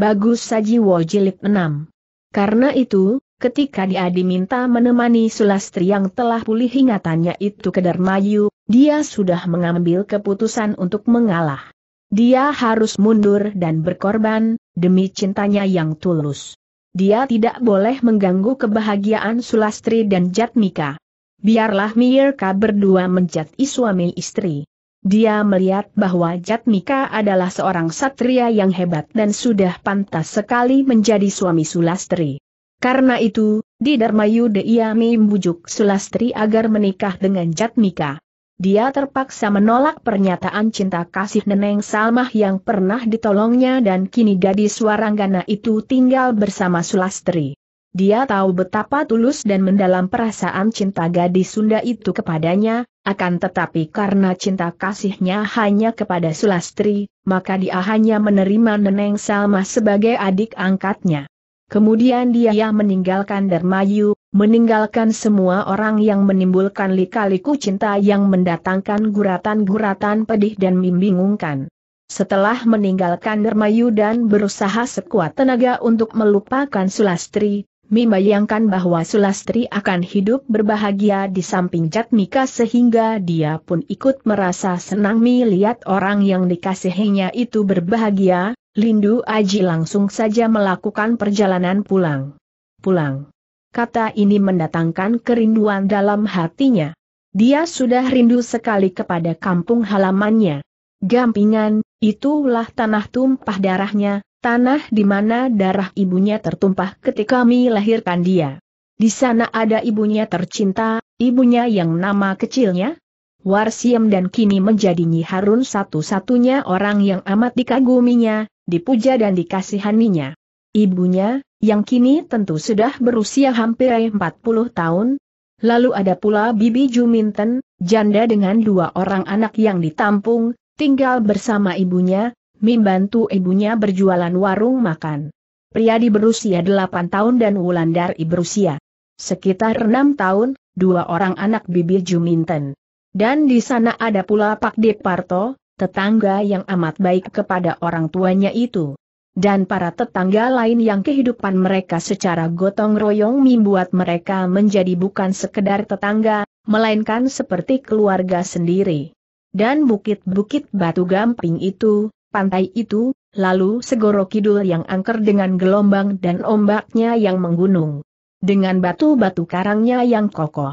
Bagus saji wajilip enam. Karena itu, ketika dia diminta menemani Sulastri yang telah pulih ingatannya itu ke Darmayu, dia sudah mengambil keputusan untuk mengalah. Dia harus mundur dan berkorban, demi cintanya yang tulus. Dia tidak boleh mengganggu kebahagiaan Sulastri dan Jatmika. Biarlah Mirka berdua menjadi suami istri. Dia melihat bahwa Jatmika adalah seorang satria yang hebat dan sudah pantas sekali menjadi suami Sulastri. Karena itu, di Dharmayu ia membujuk Sulastri agar menikah dengan Jatmika. Dia terpaksa menolak pernyataan cinta kasih Neneng Salmah yang pernah ditolongnya dan kini gadis waranggana itu tinggal bersama Sulastri. Dia tahu betapa tulus dan mendalam perasaan cinta gadis Sunda itu kepadanya, akan tetapi karena cinta kasihnya hanya kepada Sulastri, maka dia hanya menerima Neneng Salma sebagai adik angkatnya. Kemudian dia meninggalkan Dermayu, meninggalkan semua orang yang menimbulkan lika-liku cinta yang mendatangkan guratan-guratan pedih dan membingungkan. Setelah meninggalkan Dermayu dan berusaha sekuat tenaga untuk melupakan Sulastri, membayangkan bahwa Sulastri akan hidup berbahagia di samping Jatmika sehingga dia pun ikut merasa senang melihat orang yang dikasihinya itu berbahagia, Lindu Aji langsung saja melakukan perjalanan pulang. Pulang. Kata ini mendatangkan kerinduan dalam hatinya. Dia sudah rindu sekali kepada kampung halamannya. Gampingan, itulah tanah tumpah darahnya, tanah di mana darah ibunya tertumpah ketika kami lahirkan dia. Di sana ada ibunya tercinta, ibunya yang nama kecilnya, Warsiem dan kini menjadi Nyi Harun satu-satunya orang yang amat dikaguminya, dipuja dan dikasihaninya. Ibunya, yang kini tentu sudah berusia hampir 40 tahun, lalu ada pula Bibi Juminten, janda dengan dua orang anak yang ditampung, tinggal bersama ibunya, Mim bantu ibunya berjualan warung makan. Priadi berusia 8 tahun dan Wulandari berusia sekitar 6 tahun, dua orang anak bibi Juminten. Dan di sana ada pula Pak Departo, tetangga yang amat baik kepada orang tuanya itu. Dan para tetangga lain yang kehidupan mereka secara gotong royong membuat mereka menjadi bukan sekedar tetangga, melainkan seperti keluarga sendiri. Dan bukit-bukit batu gamping itu, pantai itu, lalu segoro kidul yang angker dengan gelombang dan ombaknya yang menggunung. Dengan batu-batu karangnya yang kokoh.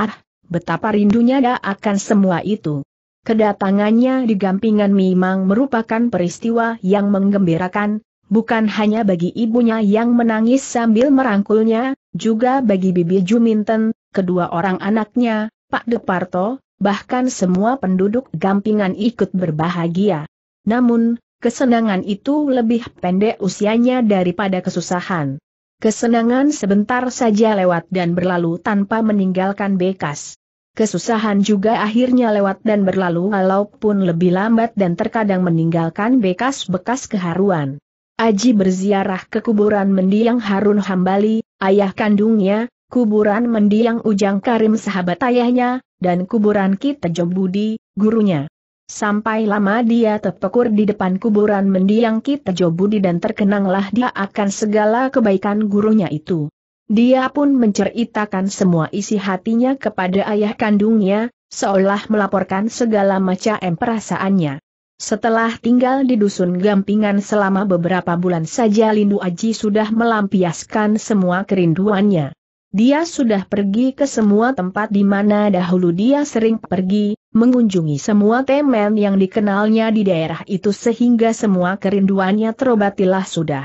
Ah, betapa rindunya dia akan semua itu. Kedatangannya di Gampingan Mimang merupakan peristiwa yang menggembirakan, bukan hanya bagi ibunya yang menangis sambil merangkulnya, juga bagi Bibi Juminten, kedua orang anaknya, Pak Departo, bahkan semua penduduk Gampingan ikut berbahagia. Namun, kesenangan itu lebih pendek usianya daripada kesusahan. Kesenangan sebentar saja lewat dan berlalu tanpa meninggalkan bekas. Kesusahan juga akhirnya lewat dan berlalu walaupun lebih lambat dan terkadang meninggalkan bekas-bekas keharuan. Aji berziarah ke kuburan mendiang Harun Hambali, ayah kandungnya, kuburan mendiang Ujang Karim sahabat ayahnya, dan kuburan Kitejo Budi, gurunya. Sampai lama dia terpekur di depan kuburan mendiang Kita Jobudi dan terkenanglah dia akan segala kebaikan gurunya itu. Dia pun menceritakan semua isi hatinya kepada ayah kandungnya, seolah melaporkan segala macam perasaannya. Setelah tinggal di dusun Gampingan selama beberapa bulan saja Lindu Aji sudah melampiaskan semua kerinduannya. Dia sudah pergi ke semua tempat di mana dahulu dia sering pergi, mengunjungi semua teman yang dikenalnya di daerah itu sehingga semua kerinduannya terobatilah sudah.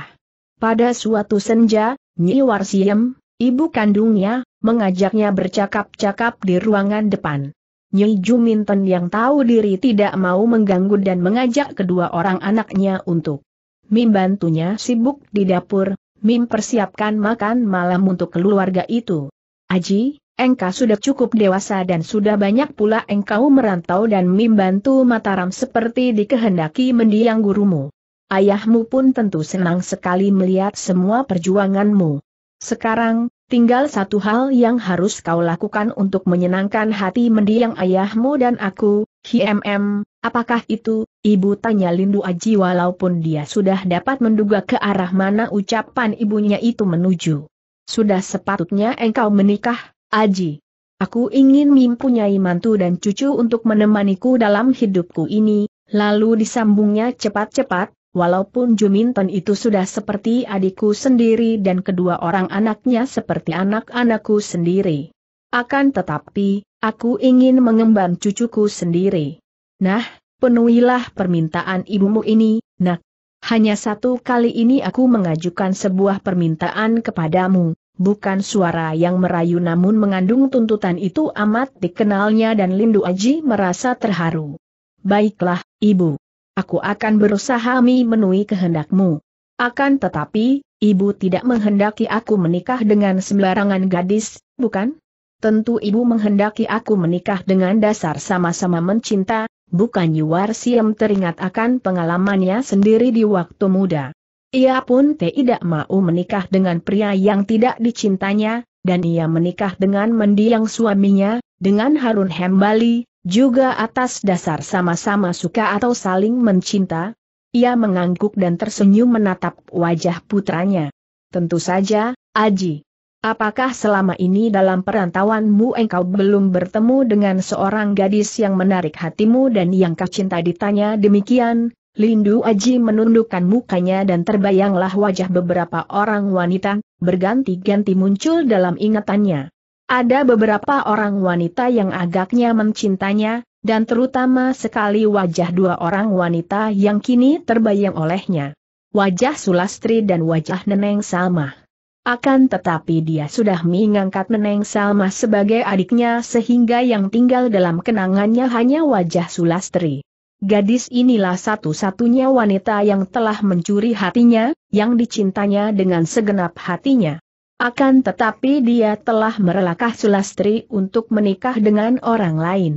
Pada suatu senja, Nyi Warsiem, ibu kandungnya, mengajaknya bercakap-cakap di ruangan depan. Nyi Juminten yang tahu diri tidak mau mengganggu dan mengajak kedua orang anaknya untuk membantunya sibuk di dapur, Mim persiapkan makan malam untuk keluarga itu. Aji, engkau sudah cukup dewasa dan sudah banyak pula engkau merantau dan Mim bantu Mataram seperti dikehendaki mendiang gurumu. Ayahmu pun tentu senang sekali melihat semua perjuanganmu. Sekarang, Tinggal satu hal yang harus kau lakukan untuk menyenangkan hati mendiang ayahmu dan aku, HMM, apakah itu, ibu tanya Lindu Aji walaupun dia sudah dapat menduga ke arah mana ucapan ibunya itu menuju. Sudah sepatutnya engkau menikah, Aji. Aku ingin mempunyai mantu dan cucu untuk menemaniku dalam hidupku ini, lalu disambungnya cepat-cepat, Walaupun Juminten itu sudah seperti adikku sendiri dan kedua orang anaknya seperti anak-anakku sendiri. Akan tetapi, aku ingin mengemban cucuku sendiri. Nah, penuhilah permintaan ibumu ini, nak. Hanya satu kali ini aku mengajukan sebuah permintaan kepadamu, bukan suara yang merayu namun mengandung tuntutan itu amat dikenalnya dan Lindu Aji merasa terharu. Baiklah, ibu aku akan berusaha memenuhi kehendakmu. Akan tetapi, ibu tidak menghendaki aku menikah dengan sembarangan gadis, bukan? Tentu ibu menghendaki aku menikah dengan dasar sama-sama mencinta, bukan Yuar Siem teringat akan pengalamannya sendiri di waktu muda. Ia pun tidak mau menikah dengan pria yang tidak dicintanya, dan ia menikah dengan mendiang suaminya, dengan Harun Hembali, juga atas dasar sama-sama suka atau saling mencinta, ia mengangguk dan tersenyum menatap wajah putranya. Tentu saja, Aji. Apakah selama ini dalam perantauanmu engkau belum bertemu dengan seorang gadis yang menarik hatimu dan yang kau cinta ditanya demikian? Lindu Aji menundukkan mukanya dan terbayanglah wajah beberapa orang wanita, berganti-ganti muncul dalam ingatannya. Ada beberapa orang wanita yang agaknya mencintanya, dan terutama sekali wajah dua orang wanita yang kini terbayang olehnya. Wajah Sulastri dan wajah Neneng salma. Akan tetapi dia sudah mengangkat Neneng salma sebagai adiknya sehingga yang tinggal dalam kenangannya hanya wajah Sulastri. Gadis inilah satu-satunya wanita yang telah mencuri hatinya, yang dicintanya dengan segenap hatinya. Akan tetapi dia telah merelakah Sulastri untuk menikah dengan orang lain.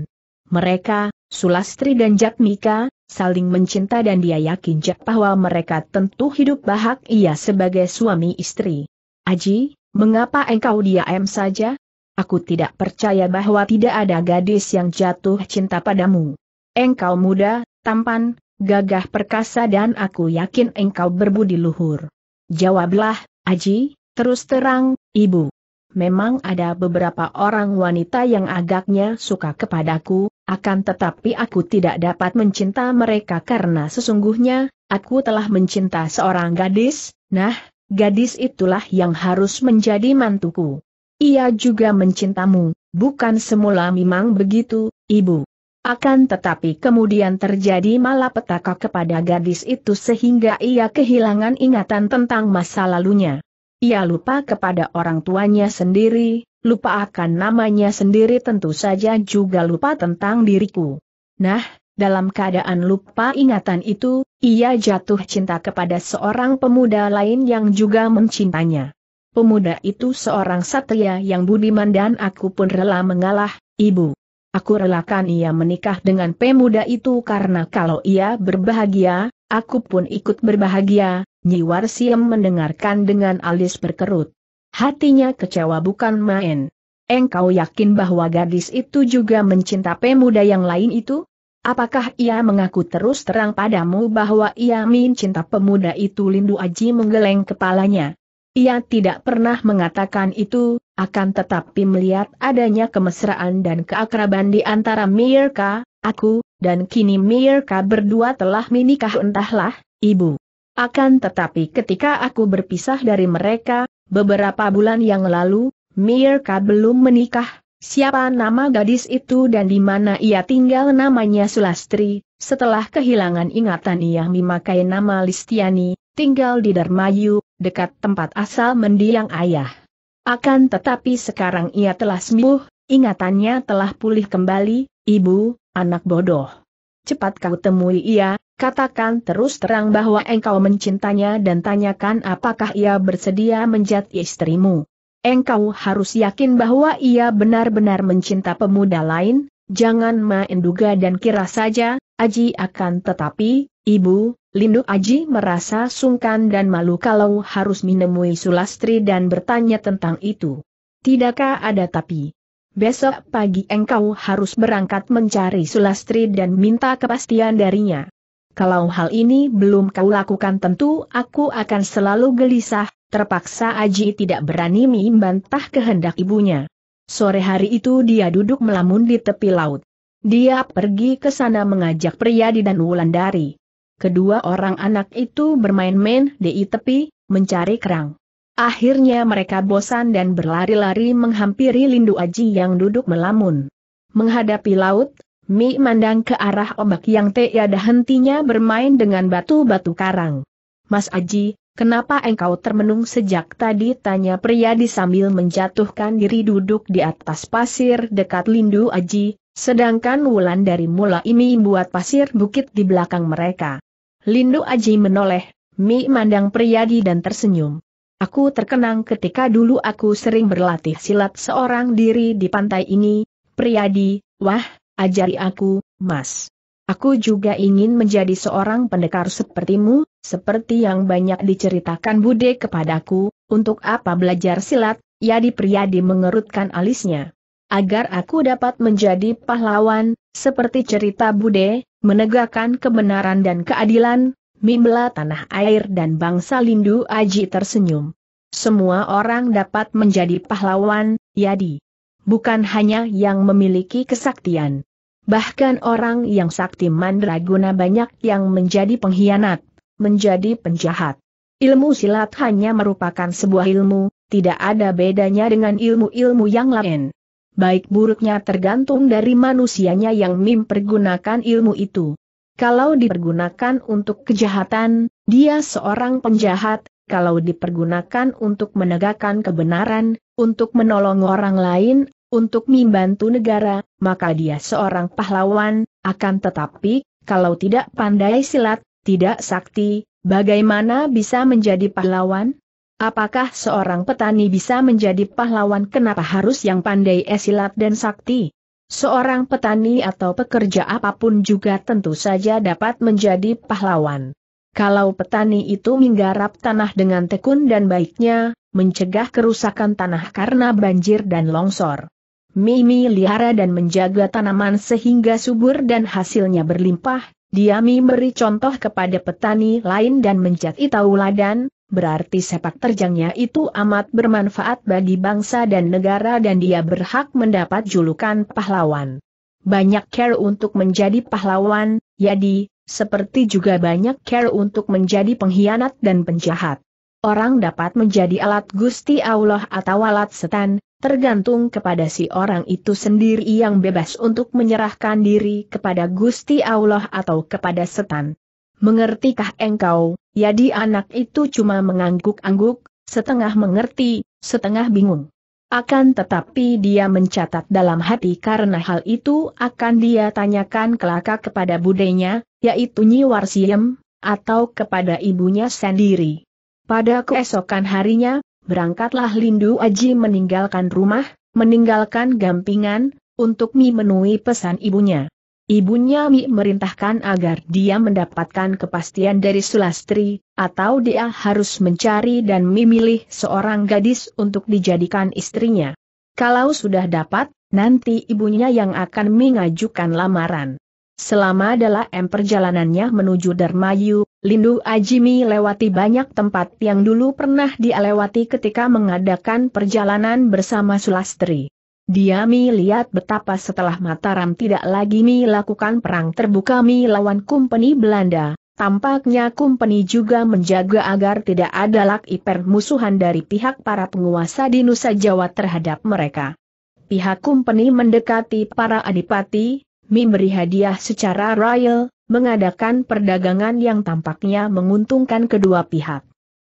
Mereka, Sulastri dan Jakmika, saling mencinta dan dia yakin Jak bahwa mereka tentu hidup bahagia sebagai suami istri. Aji, mengapa engkau diam saja? Aku tidak percaya bahwa tidak ada gadis yang jatuh cinta padamu. Engkau muda, tampan, gagah perkasa dan aku yakin engkau berbudi luhur. Jawablah, Aji, Terus terang, Ibu. Memang ada beberapa orang wanita yang agaknya suka kepadaku, akan tetapi aku tidak dapat mencinta mereka karena sesungguhnya, aku telah mencinta seorang gadis, nah, gadis itulah yang harus menjadi mantuku. Ia juga mencintamu, bukan semula memang begitu, Ibu. Akan tetapi kemudian terjadi malapetaka kepada gadis itu sehingga ia kehilangan ingatan tentang masa lalunya. Ia lupa kepada orang tuanya sendiri, lupa akan namanya sendiri tentu saja juga lupa tentang diriku. Nah, dalam keadaan lupa ingatan itu, ia jatuh cinta kepada seorang pemuda lain yang juga mencintanya. Pemuda itu seorang satria yang budiman dan aku pun rela mengalah, ibu. Aku relakan ia menikah dengan pemuda itu karena kalau ia berbahagia, Aku pun ikut berbahagia, Nyiwar Siem mendengarkan dengan alis berkerut. Hatinya kecewa bukan main. Engkau yakin bahwa gadis itu juga mencintai pemuda yang lain itu? Apakah ia mengaku terus terang padamu bahwa ia mencinta pemuda itu Lindu Aji menggeleng kepalanya? Ia tidak pernah mengatakan itu, akan tetapi melihat adanya kemesraan dan keakraban di antara Mirka, aku, dan kini mereka berdua telah menikah entahlah, ibu. Akan tetapi ketika aku berpisah dari mereka, beberapa bulan yang lalu, mereka belum menikah, siapa nama gadis itu dan di mana ia tinggal namanya Sulastri, setelah kehilangan ingatan ia memakai nama Listiani, tinggal di Darmayu, dekat tempat asal mendiang ayah. Akan tetapi sekarang ia telah sembuh, ingatannya telah pulih kembali, Ibu, anak bodoh. Cepat kau temui ia, katakan terus terang bahwa engkau mencintanya dan tanyakan apakah ia bersedia menjadi istrimu. Engkau harus yakin bahwa ia benar-benar mencinta pemuda lain, jangan main duga dan kira saja, Aji akan tetapi, Ibu, Lindu Aji merasa sungkan dan malu kalau harus menemui Sulastri dan bertanya tentang itu. Tidakkah ada tapi? Besok pagi engkau harus berangkat mencari Sulastri dan minta kepastian darinya. Kalau hal ini belum kau lakukan tentu aku akan selalu gelisah, terpaksa Aji tidak berani membantah kehendak ibunya. Sore hari itu dia duduk melamun di tepi laut. Dia pergi ke sana mengajak Priyadi dan Wulandari. Kedua orang anak itu bermain-main di tepi, mencari kerang. Akhirnya mereka bosan dan berlari-lari menghampiri Lindu Aji yang duduk melamun. Menghadapi laut, Mi mandang ke arah ombak yang tiada hentinya bermain dengan batu-batu karang. Mas Aji, kenapa engkau termenung sejak tadi? Tanya pria di sambil menjatuhkan diri duduk di atas pasir dekat Lindu Aji, sedangkan Wulan dari mula ini buat pasir bukit di belakang mereka. Lindu Aji menoleh, Mi mandang pria di dan tersenyum. Aku terkenang ketika dulu aku sering berlatih silat seorang diri di pantai ini, Priadi. wah, ajari aku, mas. Aku juga ingin menjadi seorang pendekar sepertimu, seperti yang banyak diceritakan Bude kepadaku, untuk apa belajar silat, Yadi Priadi mengerutkan alisnya. Agar aku dapat menjadi pahlawan, seperti cerita Bude, menegakkan kebenaran dan keadilan, Mimla tanah air dan bangsa lindu Aji tersenyum. Semua orang dapat menjadi pahlawan, Yadi. Bukan hanya yang memiliki kesaktian. Bahkan orang yang sakti mandraguna banyak yang menjadi pengkhianat, menjadi penjahat. Ilmu silat hanya merupakan sebuah ilmu, tidak ada bedanya dengan ilmu-ilmu yang lain. Baik buruknya tergantung dari manusianya yang mempergunakan ilmu itu. Kalau dipergunakan untuk kejahatan, dia seorang penjahat, kalau dipergunakan untuk menegakkan kebenaran, untuk menolong orang lain, untuk membantu negara, maka dia seorang pahlawan, akan tetapi, kalau tidak pandai silat, tidak sakti, bagaimana bisa menjadi pahlawan? Apakah seorang petani bisa menjadi pahlawan kenapa harus yang pandai esilat dan sakti? Seorang petani atau pekerja apapun juga tentu saja dapat menjadi pahlawan. Kalau petani itu menggarap tanah dengan tekun dan baiknya, mencegah kerusakan tanah karena banjir dan longsor. Mimi lihara dan menjaga tanaman sehingga subur dan hasilnya berlimpah, dia beri contoh kepada petani lain dan menjadi tauladan, berarti sepak terjangnya itu amat bermanfaat bagi bangsa dan negara dan dia berhak mendapat julukan pahlawan. Banyak care untuk menjadi pahlawan, jadi, seperti juga banyak care untuk menjadi pengkhianat dan penjahat. Orang dapat menjadi alat gusti Allah atau alat setan, tergantung kepada si orang itu sendiri yang bebas untuk menyerahkan diri kepada gusti Allah atau kepada setan. Mengertikah engkau, Yadi anak itu cuma mengangguk-angguk, setengah mengerti, setengah bingung. Akan tetapi dia mencatat dalam hati karena hal itu akan dia tanyakan kelaka kepada budenya, yaitu Nyi Warsiem, atau kepada ibunya sendiri. Pada keesokan harinya, berangkatlah Lindu Aji meninggalkan rumah, meninggalkan gampingan, untuk memenuhi pesan ibunya. Ibunya Mi merintahkan agar dia mendapatkan kepastian dari Sulastri, atau dia harus mencari dan memilih seorang gadis untuk dijadikan istrinya. Kalau sudah dapat, nanti ibunya yang akan mengajukan lamaran. Selama dalam perjalanannya menuju Darmayu, Lindu Ajimi lewati banyak tempat yang dulu pernah dia lewati ketika mengadakan perjalanan bersama Sulastri. Dia mi lihat betapa setelah Mataram tidak lagi mi perang terbuka mi lawan kumpeni Belanda, tampaknya kumpeni juga menjaga agar tidak ada laki permusuhan dari pihak para penguasa di Nusa Jawa terhadap mereka. Pihak kumpeni mendekati para adipati, mi beri hadiah secara royal, mengadakan perdagangan yang tampaknya menguntungkan kedua pihak.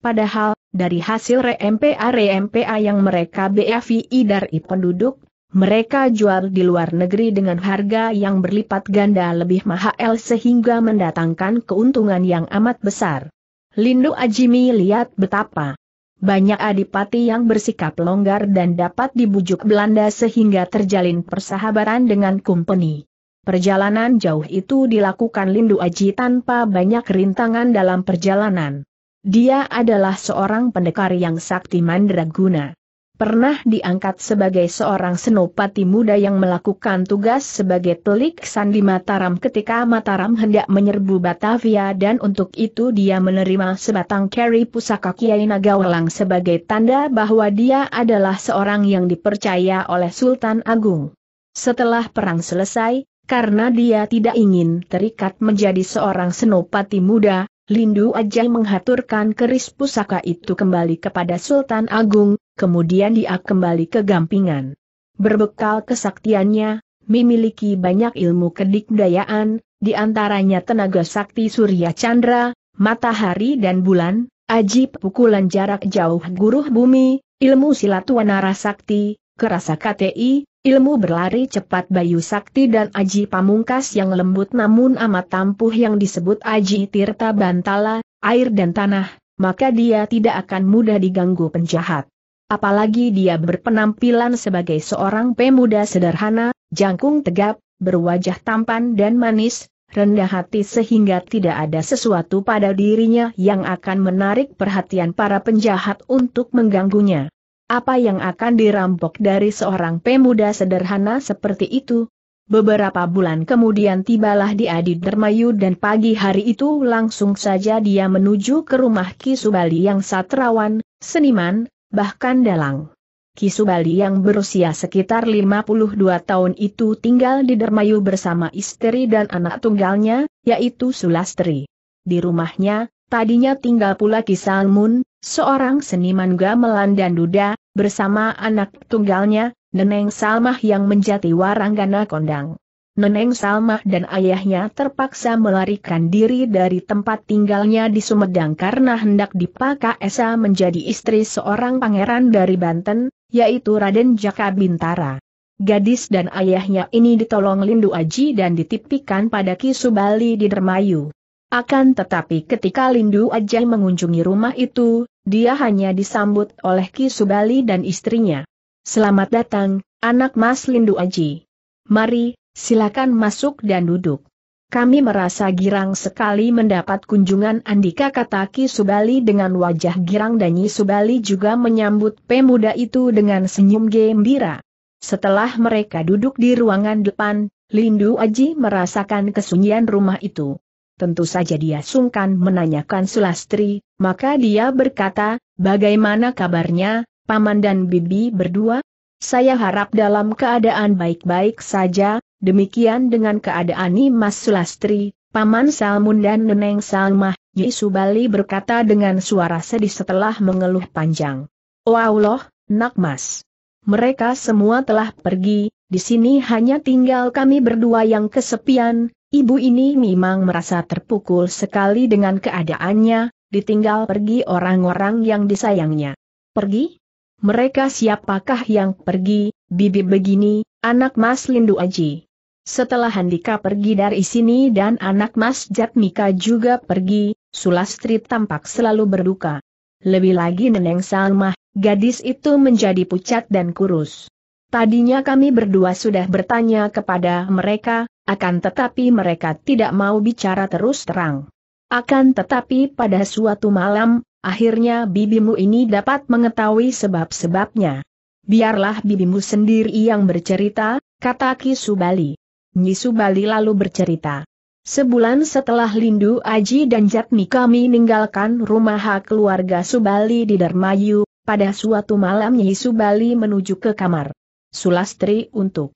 Padahal, dari hasil RMPA-RMPA yang mereka BFI dari penduduk, mereka jual di luar negeri dengan harga yang berlipat ganda lebih mahal sehingga mendatangkan keuntungan yang amat besar. Lindu Ajimi lihat betapa banyak adipati yang bersikap longgar dan dapat dibujuk Belanda sehingga terjalin persahabatan dengan company. Perjalanan jauh itu dilakukan Lindu Aji tanpa banyak rintangan dalam perjalanan. Dia adalah seorang pendekar yang sakti mandraguna. Pernah diangkat sebagai seorang senopati muda yang melakukan tugas sebagai telik sandi Mataram ketika Mataram hendak menyerbu Batavia dan untuk itu dia menerima sebatang keri pusaka Kiai Nagawalang sebagai tanda bahwa dia adalah seorang yang dipercaya oleh Sultan Agung. Setelah perang selesai, karena dia tidak ingin terikat menjadi seorang senopati muda, Lindu aja menghaturkan keris pusaka itu kembali kepada Sultan Agung, kemudian dia kembali ke Gampingan. Berbekal kesaktiannya, memiliki banyak ilmu kedikdayaan, di antaranya tenaga sakti Surya Chandra, matahari dan bulan, ajib pukulan jarak jauh guruh bumi, ilmu silat wanara sakti, kerasa KTI, ilmu berlari cepat Bayu Sakti dan Aji Pamungkas yang lembut namun amat tampuh yang disebut Aji Tirta Bantala, air dan tanah, maka dia tidak akan mudah diganggu penjahat. Apalagi dia berpenampilan sebagai seorang pemuda sederhana, jangkung tegap, berwajah tampan dan manis, rendah hati sehingga tidak ada sesuatu pada dirinya yang akan menarik perhatian para penjahat untuk mengganggunya. Apa yang akan dirampok dari seorang pemuda sederhana seperti itu? Beberapa bulan kemudian tibalah di Adi Dermayu dan pagi hari itu langsung saja dia menuju ke rumah Kisubali yang satrawan, seniman, bahkan dalang. Kisubali yang berusia sekitar 52 tahun itu tinggal di Dermayu bersama istri dan anak tunggalnya, yaitu Sulastri. Di rumahnya, tadinya tinggal pula Kisalmun, seorang seniman gamelan dan duda, bersama anak tunggalnya, Neneng Salmah yang menjadi waranggana kondang. Neneng Salmah dan ayahnya terpaksa melarikan diri dari tempat tinggalnya di Sumedang karena hendak dipakai Esa menjadi istri seorang pangeran dari Banten, yaitu Raden Jaka Bintara. Gadis dan ayahnya ini ditolong Lindu Aji dan ditipikan pada Kisubali di Dermayu. Akan tetapi ketika Lindu Aji mengunjungi rumah itu, dia hanya disambut oleh Ki Subali dan istrinya. Selamat datang, anak Mas Lindu Aji. Mari, silakan masuk dan duduk. Kami merasa girang sekali mendapat kunjungan Andika kata Ki Subali dengan wajah girang dan Nyi Subali juga menyambut pemuda itu dengan senyum gembira. Setelah mereka duduk di ruangan depan, Lindu Aji merasakan kesunyian rumah itu tentu saja dia sungkan menanyakan Sulastri, maka dia berkata, bagaimana kabarnya, Paman dan Bibi berdua? Saya harap dalam keadaan baik-baik saja, demikian dengan keadaan Mas Sulastri, Paman Salmun dan Neneng Salmah, Yisubali berkata dengan suara sedih setelah mengeluh panjang. Oh Allah, nak mas. Mereka semua telah pergi, di sini hanya tinggal kami berdua yang kesepian, Ibu ini memang merasa terpukul sekali dengan keadaannya, ditinggal pergi orang-orang yang disayangnya. Pergi? Mereka siapakah yang pergi, bibi begini, anak mas Lindu Aji. Setelah Handika pergi dari sini dan anak mas Jatmika juga pergi, Sulastri tampak selalu berduka. Lebih lagi Neneng Salmah, gadis itu menjadi pucat dan kurus. Tadinya kami berdua sudah bertanya kepada mereka, akan tetapi mereka tidak mau bicara terus terang. Akan tetapi pada suatu malam, akhirnya bibimu ini dapat mengetahui sebab-sebabnya. Biarlah bibimu sendiri yang bercerita, kata Kisubali. Nyisubali lalu bercerita. Sebulan setelah Lindu Aji dan Jatmi kami meninggalkan rumah keluarga Subali di Dermayu, pada suatu malam Nyisubali menuju ke kamar. Sulastri untuk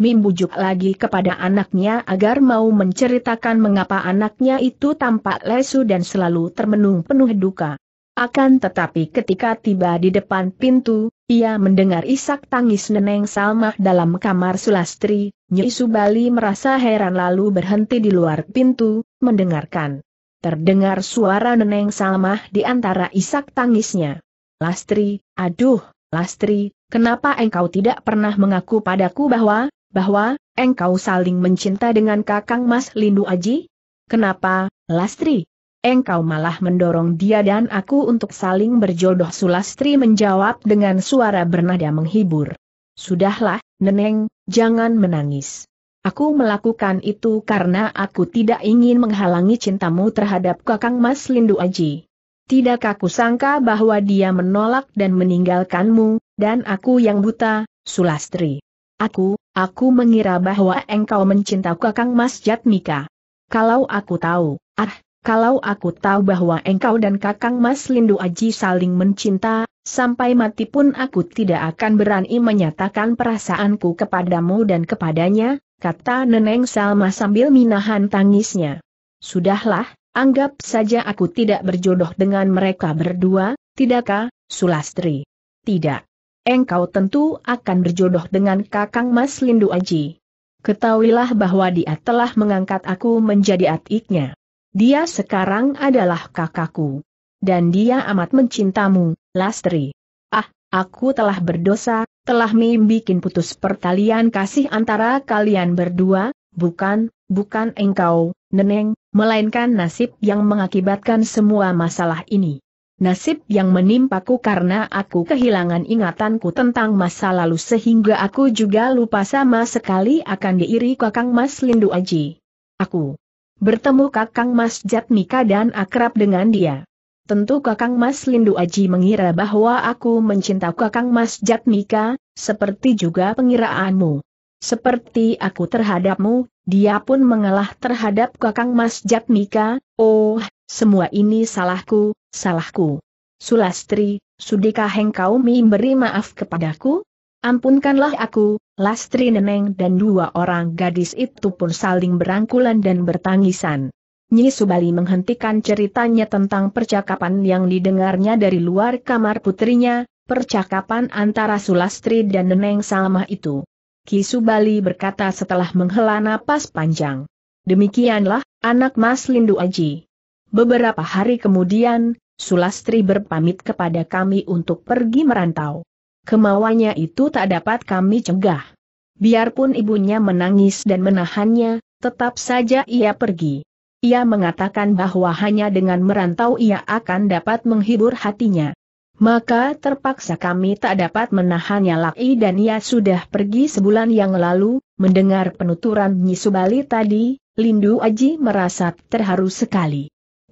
Mim bujuk lagi kepada anaknya agar mau menceritakan mengapa anaknya itu tampak lesu dan selalu termenung penuh duka. Akan tetapi ketika tiba di depan pintu, ia mendengar isak tangis Neneng Salmah dalam kamar Sulastri, Nyi Subali merasa heran lalu berhenti di luar pintu, mendengarkan. Terdengar suara Neneng Salmah di antara isak tangisnya. Lastri, aduh, Lastri, kenapa engkau tidak pernah mengaku padaku bahwa bahwa engkau saling mencinta dengan kakang Mas Lindu Aji? Kenapa, Lastri? Engkau malah mendorong dia dan aku untuk saling berjodoh Sulastri menjawab dengan suara bernada menghibur. Sudahlah, Neneng, jangan menangis. Aku melakukan itu karena aku tidak ingin menghalangi cintamu terhadap kakang Mas Lindu Aji. Tidak aku sangka bahwa dia menolak dan meninggalkanmu, dan aku yang buta, Sulastri. Aku, Aku mengira bahwa engkau mencinta kakang Mas Jatmika. Kalau aku tahu, ah, kalau aku tahu bahwa engkau dan kakang Mas Lindu Aji saling mencinta, sampai mati pun aku tidak akan berani menyatakan perasaanku kepadamu dan kepadanya, kata Neneng Salma sambil minahan tangisnya. Sudahlah, anggap saja aku tidak berjodoh dengan mereka berdua, tidakkah, Sulastri? Tidak engkau tentu akan berjodoh dengan kakang Mas Lindu Aji. Ketahuilah bahwa dia telah mengangkat aku menjadi atiknya. Dia sekarang adalah kakakku. Dan dia amat mencintamu, Lastri. Ah, aku telah berdosa, telah membuat putus pertalian kasih antara kalian berdua, bukan, bukan engkau, Neneng, melainkan nasib yang mengakibatkan semua masalah ini nasib yang menimpaku karena aku kehilangan ingatanku tentang masa lalu sehingga aku juga lupa sama sekali akan diiri Kakang Mas Lindu Aji. Aku bertemu Kakang Mas Jatmika dan akrab dengan dia. Tentu Kakang Mas Lindu Aji mengira bahwa aku mencinta Kakang Mas Jatmika, seperti juga pengiraanmu. Seperti aku terhadapmu, dia pun mengalah terhadap Kakang Mas Jatmika, oh, semua ini salahku, salahku. Sulastri, sudikah engkau memberi maaf kepadaku? Ampunkanlah aku, Lastri Neneng dan dua orang gadis itu pun saling berangkulan dan bertangisan. Nyi Subali menghentikan ceritanya tentang percakapan yang didengarnya dari luar kamar putrinya, percakapan antara Sulastri dan Neneng Salma itu. Ki Subali berkata setelah menghela napas panjang. Demikianlah, anak Mas Lindu Aji. Beberapa hari kemudian, Sulastri berpamit kepada kami untuk pergi merantau. Kemauannya itu tak dapat kami cegah. Biarpun ibunya menangis dan menahannya, tetap saja ia pergi. Ia mengatakan bahwa hanya dengan merantau ia akan dapat menghibur hatinya. Maka terpaksa kami tak dapat menahannya lagi dan ia sudah pergi sebulan yang lalu, mendengar penuturan Nyi Subali tadi, Lindu Aji merasa terharu sekali.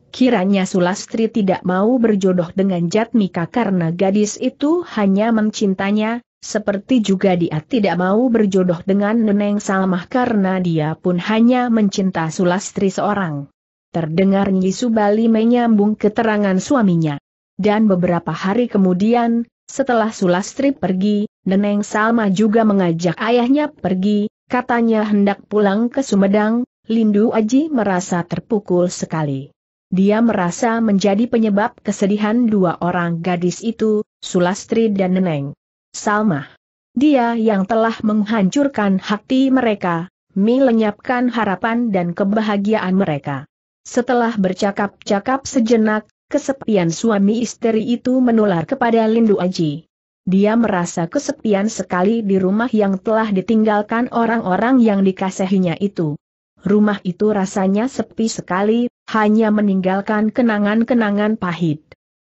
Kiranya Sulastri tidak mau berjodoh dengan Jatmika karena gadis itu hanya mencintanya, seperti juga dia tidak mau berjodoh dengan Neneng Salmah karena dia pun hanya mencinta Sulastri seorang. Terdengar Nyi Subali menyambung keterangan suaminya. Dan beberapa hari kemudian, setelah Sulastri pergi, Neneng Salma juga mengajak ayahnya pergi, katanya hendak pulang ke Sumedang, Lindu Aji merasa terpukul sekali. Dia merasa menjadi penyebab kesedihan dua orang gadis itu, Sulastri dan Neneng. Salma, Dia yang telah menghancurkan hati mereka, melenyapkan harapan dan kebahagiaan mereka. Setelah bercakap-cakap sejenak, kesepian suami istri itu menular kepada Lindu Aji. Dia merasa kesepian sekali di rumah yang telah ditinggalkan orang-orang yang dikasihinya itu. Rumah itu rasanya sepi sekali, hanya meninggalkan kenangan-kenangan pahit.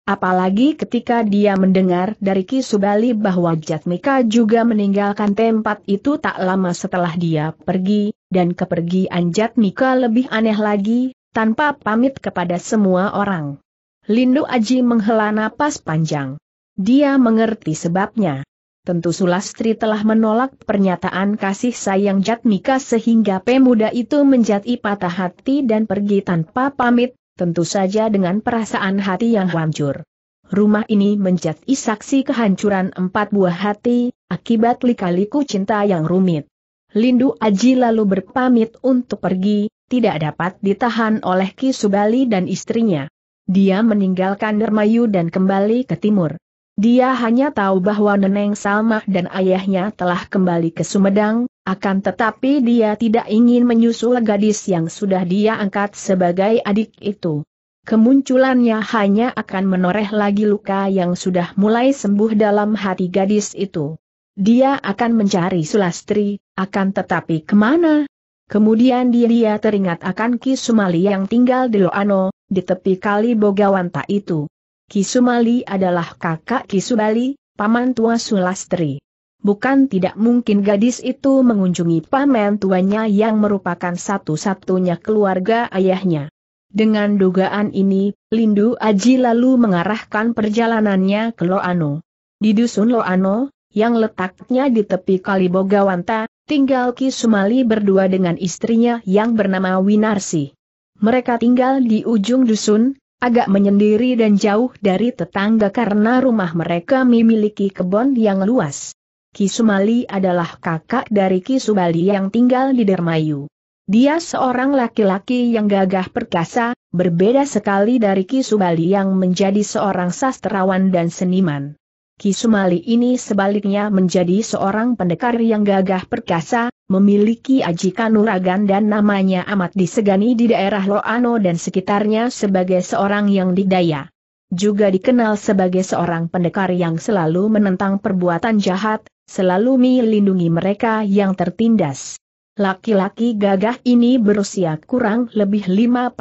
Apalagi ketika dia mendengar dari Ki Subali bahwa Jatmika juga meninggalkan tempat itu tak lama setelah dia pergi, dan kepergian Jatmika lebih aneh lagi, tanpa pamit kepada semua orang. Lindu Aji menghela napas panjang. Dia mengerti sebabnya. Tentu Sulastri telah menolak pernyataan kasih sayang Jatmika sehingga pemuda itu menjadi patah hati dan pergi tanpa pamit, tentu saja dengan perasaan hati yang hancur. Rumah ini menjadi saksi kehancuran empat buah hati, akibat likaliku cinta yang rumit. Lindu Aji lalu berpamit untuk pergi, tidak dapat ditahan oleh Ki Subali dan istrinya. Dia meninggalkan Dermayu dan kembali ke timur. Dia hanya tahu bahwa Neneng Salma dan ayahnya telah kembali ke Sumedang, akan tetapi dia tidak ingin menyusul gadis yang sudah dia angkat sebagai adik itu. Kemunculannya hanya akan menoreh lagi luka yang sudah mulai sembuh dalam hati gadis itu. Dia akan mencari Sulastri, akan tetapi kemana? Kemudian dia teringat akan Ki Sumali yang tinggal di Loano, di tepi kali Bogawanta itu. Kisumali adalah kakak Kisubali, paman tua Sulastri. Bukan tidak mungkin gadis itu mengunjungi paman tuanya yang merupakan satu-satunya keluarga ayahnya. Dengan dugaan ini, Lindu Aji lalu mengarahkan perjalanannya ke Loano. Di dusun Loano, yang letaknya di tepi Kali Bogawanta, tinggal Kisumali berdua dengan istrinya yang bernama Winarsi. Mereka tinggal di ujung dusun, agak menyendiri dan jauh dari tetangga karena rumah mereka memiliki kebun yang luas. Kisumali adalah kakak dari Kisubali yang tinggal di Dermayu. Dia seorang laki-laki yang gagah perkasa, berbeda sekali dari Kisubali yang menjadi seorang sastrawan dan seniman. Ki Sumali ini sebaliknya menjadi seorang pendekar yang gagah perkasa, memiliki aji kanuragan dan namanya amat disegani di daerah Loano dan sekitarnya sebagai seorang yang didaya. Juga dikenal sebagai seorang pendekar yang selalu menentang perbuatan jahat, selalu melindungi mereka yang tertindas. Laki-laki gagah ini berusia kurang lebih 55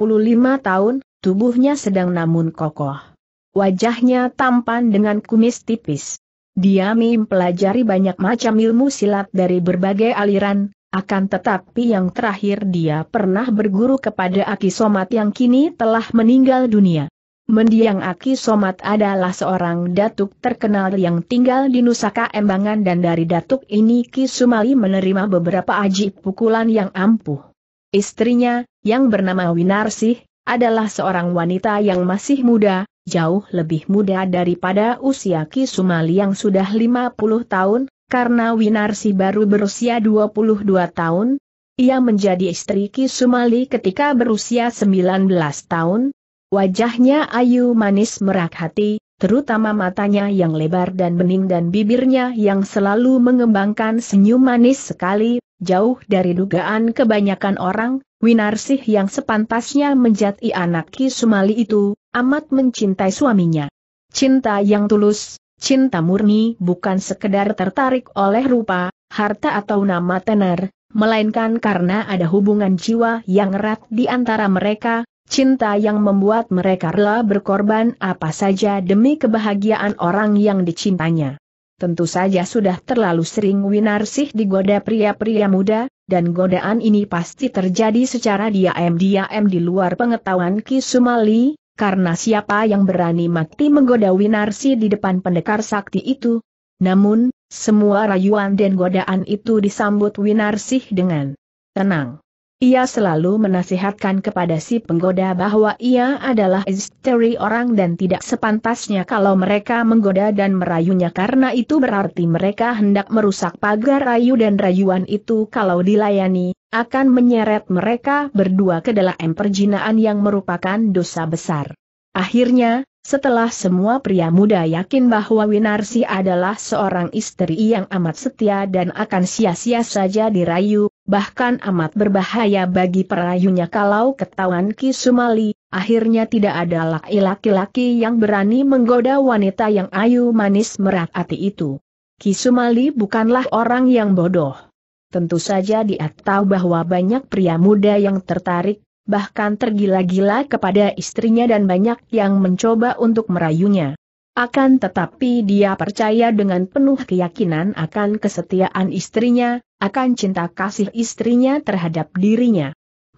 tahun, tubuhnya sedang namun kokoh. Wajahnya tampan dengan kumis tipis. Dia mempelajari banyak macam ilmu silat dari berbagai aliran, akan tetapi yang terakhir dia pernah berguru kepada Aki Somat yang kini telah meninggal dunia. Mendiang Aki Somat adalah seorang datuk terkenal yang tinggal di Nusaka Embangan dan dari datuk ini Ki Sumali menerima beberapa aji pukulan yang ampuh. Istrinya, yang bernama Winarsih, adalah seorang wanita yang masih muda, jauh lebih muda daripada usia Ki Sumali yang sudah 50 tahun, karena Winarsi baru berusia 22 tahun, ia menjadi istri Ki Sumali ketika berusia 19 tahun, wajahnya ayu manis merak hati, terutama matanya yang lebar dan bening dan bibirnya yang selalu mengembangkan senyum manis sekali, jauh dari dugaan kebanyakan orang, Winarsih yang sepantasnya menjadi anak Ki Sumali itu, amat mencintai suaminya. Cinta yang tulus, cinta murni bukan sekedar tertarik oleh rupa, harta atau nama tenar, melainkan karena ada hubungan jiwa yang erat di antara mereka, cinta yang membuat mereka rela berkorban apa saja demi kebahagiaan orang yang dicintanya. Tentu saja sudah terlalu sering Winarsih digoda pria-pria muda, dan godaan ini pasti terjadi secara diam-diam di luar pengetahuan Ki Sumali, karena siapa yang berani mati menggoda Winarsi di depan pendekar sakti itu? Namun, semua rayuan dan godaan itu disambut Winarsih dengan tenang. Ia selalu menasihatkan kepada si penggoda bahwa ia adalah istri orang dan tidak sepantasnya kalau mereka menggoda dan merayunya karena itu berarti mereka hendak merusak pagar rayu dan rayuan itu kalau dilayani, akan menyeret mereka berdua ke dalam perjinaan yang merupakan dosa besar. Akhirnya, setelah semua pria muda yakin bahwa Winarsi adalah seorang istri yang amat setia dan akan sia-sia saja dirayu, bahkan amat berbahaya bagi perayunya kalau ketahuan Ki Sumali, akhirnya tidak ada laki-laki yang berani menggoda wanita yang ayu manis hati itu. Ki Sumali bukanlah orang yang bodoh. Tentu saja dia tahu bahwa banyak pria muda yang tertarik, bahkan tergila-gila kepada istrinya dan banyak yang mencoba untuk merayunya. Akan tetapi dia percaya dengan penuh keyakinan akan kesetiaan istrinya, akan cinta kasih istrinya terhadap dirinya.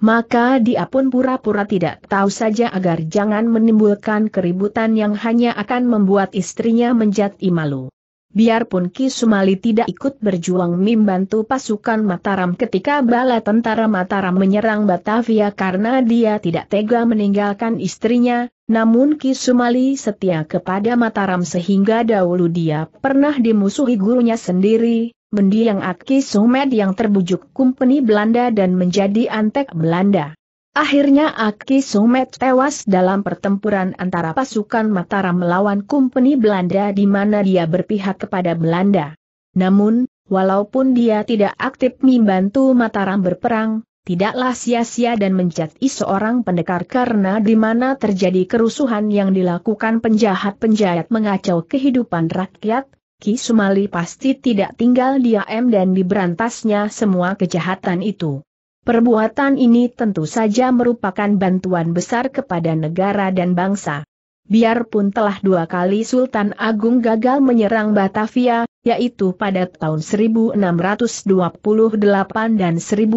Maka dia pun pura-pura tidak tahu saja agar jangan menimbulkan keributan yang hanya akan membuat istrinya menjadi malu. Biarpun Ki Sumali tidak ikut berjuang membantu pasukan Mataram ketika bala tentara Mataram menyerang Batavia karena dia tidak tega meninggalkan istrinya, namun Ki Sumali setia kepada Mataram sehingga dahulu dia pernah dimusuhi gurunya sendiri, mendiang Aki Sumed yang terbujuk kumpeni Belanda dan menjadi antek Belanda. Akhirnya Aki Sumed tewas dalam pertempuran antara pasukan Mataram melawan kumpeni Belanda di mana dia berpihak kepada Belanda. Namun, walaupun dia tidak aktif membantu Mataram berperang, tidaklah sia-sia dan isu seorang pendekar karena di mana terjadi kerusuhan yang dilakukan penjahat-penjahat mengacau kehidupan rakyat, Ki Sumali pasti tidak tinggal diam dan diberantasnya semua kejahatan itu. Perbuatan ini tentu saja merupakan bantuan besar kepada negara dan bangsa. Biarpun telah dua kali Sultan Agung gagal menyerang Batavia, yaitu pada tahun 1628 dan 1629,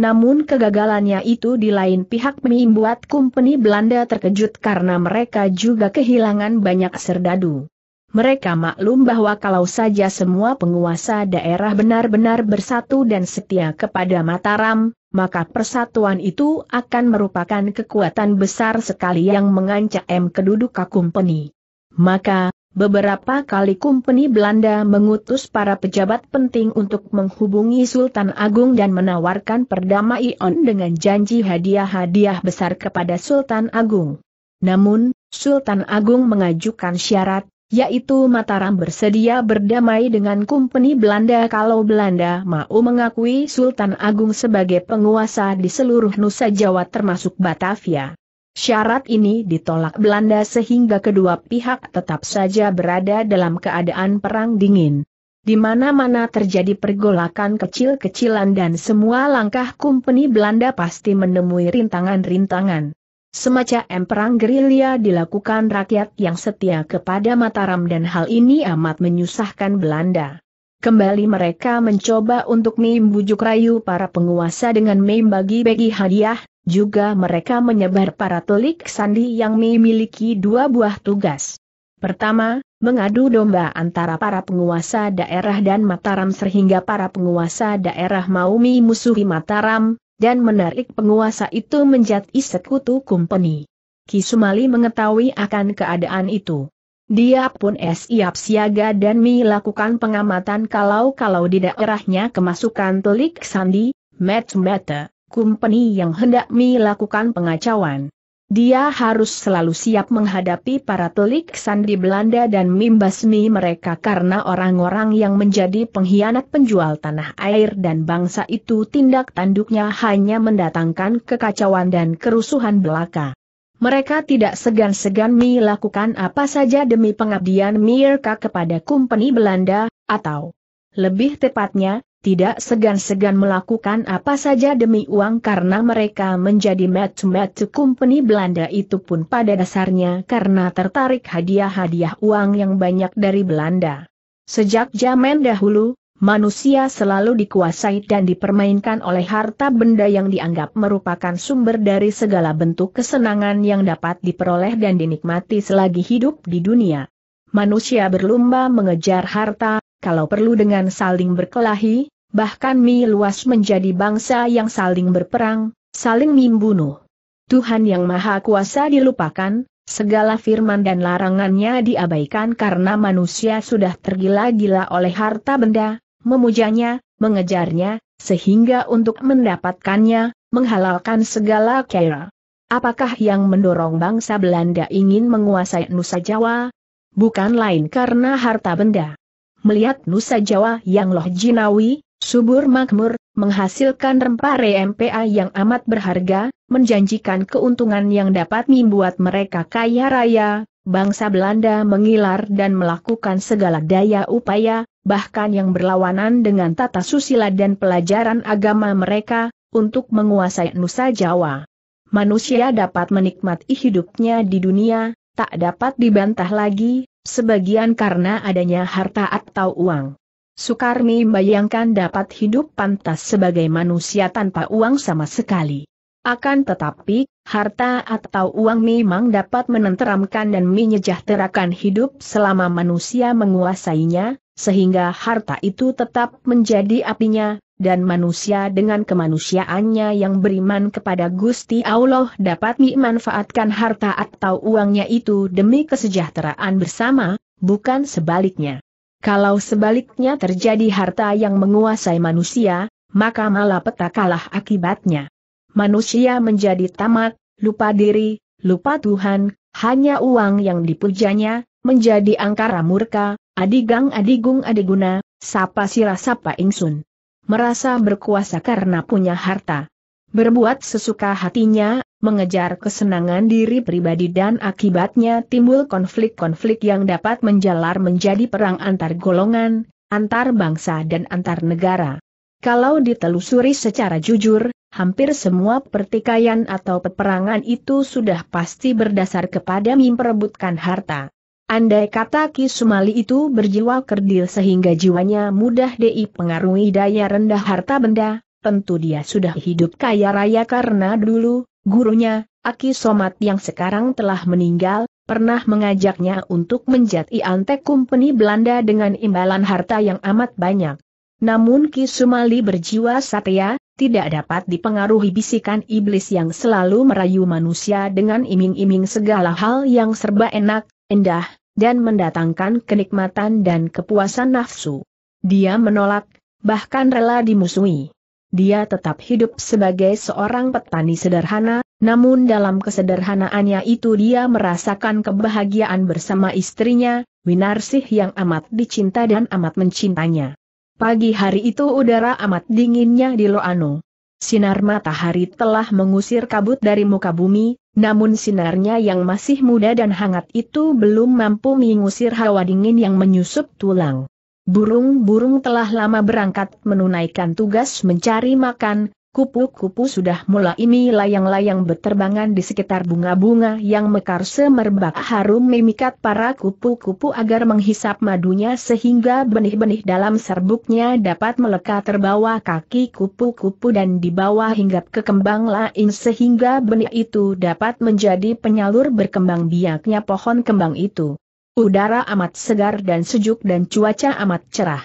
namun kegagalannya itu di lain pihak membuat company Belanda terkejut karena mereka juga kehilangan banyak serdadu. Mereka maklum bahwa kalau saja semua penguasa daerah benar-benar bersatu dan setia kepada Mataram, maka persatuan itu akan merupakan kekuatan besar sekali yang mengancam kedudukan kumpeni. Maka, beberapa kali kumpeni Belanda mengutus para pejabat penting untuk menghubungi Sultan Agung dan menawarkan perdamaian dengan janji hadiah-hadiah besar kepada Sultan Agung. Namun, Sultan Agung mengajukan syarat, yaitu Mataram bersedia berdamai dengan Kumpeni Belanda kalau Belanda mau mengakui Sultan Agung sebagai penguasa di seluruh Nusa Jawa termasuk Batavia. Syarat ini ditolak Belanda sehingga kedua pihak tetap saja berada dalam keadaan perang dingin. Di mana-mana terjadi pergolakan kecil-kecilan dan semua langkah Kumpeni Belanda pasti menemui rintangan-rintangan. Semacam emperang gerilya dilakukan rakyat yang setia kepada Mataram dan hal ini amat menyusahkan Belanda. Kembali mereka mencoba untuk membujuk rayu para penguasa dengan membagi-bagi hadiah, juga mereka menyebar para telik sandi yang memiliki dua buah tugas. Pertama, mengadu domba antara para penguasa daerah dan Mataram sehingga para penguasa daerah mau memusuhi Mataram, dan menarik penguasa itu menjadi sekutu kumpeni. Kisumali mengetahui akan keadaan itu. Dia pun siap siaga dan melakukan pengamatan kalau-kalau di daerahnya kemasukan telik sandi, match mata, kumpeni yang hendak melakukan pengacauan. Dia harus selalu siap menghadapi para telik sandi Belanda dan mimbasmi mereka karena orang-orang yang menjadi pengkhianat penjual tanah air dan bangsa itu tindak tanduknya hanya mendatangkan kekacauan dan kerusuhan belaka. Mereka tidak segan-segan melakukan apa saja demi pengabdian Mirka kepada company Belanda, atau lebih tepatnya, tidak segan-segan melakukan apa saja demi uang karena mereka menjadi match-match company Belanda itu pun pada dasarnya karena tertarik hadiah-hadiah uang yang banyak dari Belanda. Sejak zaman dahulu, manusia selalu dikuasai dan dipermainkan oleh harta benda yang dianggap merupakan sumber dari segala bentuk kesenangan yang dapat diperoleh dan dinikmati selagi hidup di dunia. Manusia berlomba mengejar harta, kalau perlu dengan saling berkelahi, bahkan mi luas menjadi bangsa yang saling berperang, saling membunuh. Tuhan yang Maha Kuasa dilupakan, segala firman dan larangannya diabaikan karena manusia sudah tergila-gila oleh harta benda, memujanya, mengejarnya, sehingga untuk mendapatkannya, menghalalkan segala kera. Apakah yang mendorong bangsa Belanda ingin menguasai Nusa Jawa? Bukan lain karena harta benda melihat Nusa Jawa yang loh jinawi, subur makmur, menghasilkan rempah RMPA yang amat berharga, menjanjikan keuntungan yang dapat membuat mereka kaya raya, bangsa Belanda mengilar dan melakukan segala daya upaya, bahkan yang berlawanan dengan tata susila dan pelajaran agama mereka, untuk menguasai Nusa Jawa. Manusia dapat menikmati hidupnya di dunia, tak dapat dibantah lagi, Sebagian karena adanya harta atau uang. Sukarmi membayangkan dapat hidup pantas sebagai manusia tanpa uang sama sekali. Akan tetapi, harta atau uang memang dapat menenteramkan dan menyejahterakan hidup selama manusia menguasainya, sehingga harta itu tetap menjadi apinya, dan manusia dengan kemanusiaannya yang beriman kepada Gusti Allah dapat memanfaatkan harta atau uangnya itu demi kesejahteraan bersama, bukan sebaliknya. Kalau sebaliknya terjadi harta yang menguasai manusia, maka malah petakalah akibatnya. Manusia menjadi tamak, lupa diri, lupa Tuhan, hanya uang yang dipujanya, menjadi angkara murka, adigang adigung adiguna, sapa sira sapa ingsun merasa berkuasa karena punya harta. Berbuat sesuka hatinya, mengejar kesenangan diri pribadi dan akibatnya timbul konflik-konflik yang dapat menjalar menjadi perang antar golongan, antar bangsa dan antar negara. Kalau ditelusuri secara jujur, hampir semua pertikaian atau peperangan itu sudah pasti berdasar kepada memperebutkan harta. Andai kata Ki Sumali itu berjiwa kerdil sehingga jiwanya mudah dipengaruhi daya rendah harta benda, tentu dia sudah hidup kaya raya karena dulu, gurunya, Aki Somat yang sekarang telah meninggal, pernah mengajaknya untuk menjadi antek kumpeni Belanda dengan imbalan harta yang amat banyak. Namun Ki Sumali berjiwa satya, tidak dapat dipengaruhi bisikan iblis yang selalu merayu manusia dengan iming-iming segala hal yang serba enak, indah dan mendatangkan kenikmatan dan kepuasan nafsu. Dia menolak, bahkan rela dimusuhi. Dia tetap hidup sebagai seorang petani sederhana, namun dalam kesederhanaannya itu dia merasakan kebahagiaan bersama istrinya, Winarsih yang amat dicinta dan amat mencintanya. Pagi hari itu udara amat dinginnya di Loano. Sinar matahari telah mengusir kabut dari muka bumi, namun sinarnya yang masih muda dan hangat itu belum mampu mengusir hawa dingin yang menyusup tulang. Burung-burung telah lama berangkat menunaikan tugas mencari makan, Kupu-kupu sudah mulai ini layang berterbangan di sekitar bunga-bunga yang mekar semerbak harum memikat para kupu-kupu agar menghisap madunya sehingga benih-benih dalam serbuknya dapat melekat terbawa kaki kupu-kupu dan dibawa hingga ke kembang lain sehingga benih itu dapat menjadi penyalur berkembang biaknya pohon kembang itu. Udara amat segar dan sejuk dan cuaca amat cerah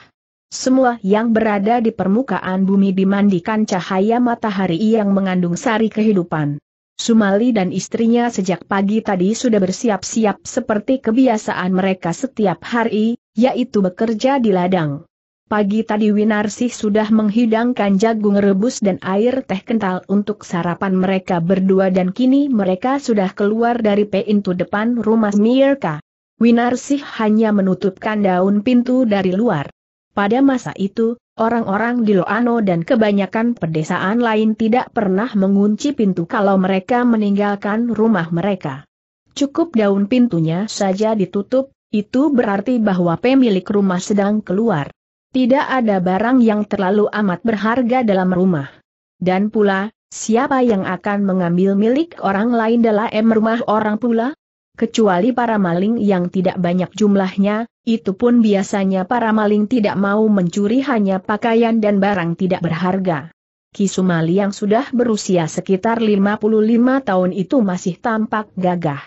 semua yang berada di permukaan bumi dimandikan cahaya matahari yang mengandung sari kehidupan. Sumali dan istrinya sejak pagi tadi sudah bersiap-siap seperti kebiasaan mereka setiap hari, yaitu bekerja di ladang. Pagi tadi Winarsih sudah menghidangkan jagung rebus dan air teh kental untuk sarapan mereka berdua dan kini mereka sudah keluar dari pintu depan rumah Mirka. Winarsih hanya menutupkan daun pintu dari luar. Pada masa itu, orang-orang di Loano dan kebanyakan pedesaan lain tidak pernah mengunci pintu kalau mereka meninggalkan rumah mereka. Cukup daun pintunya saja ditutup, itu berarti bahwa pemilik rumah sedang keluar. Tidak ada barang yang terlalu amat berharga dalam rumah. Dan pula, siapa yang akan mengambil milik orang lain dalam rumah orang pula? kecuali para maling yang tidak banyak jumlahnya, itu pun biasanya para maling tidak mau mencuri hanya pakaian dan barang tidak berharga. Kisumali yang sudah berusia sekitar 55 tahun itu masih tampak gagah.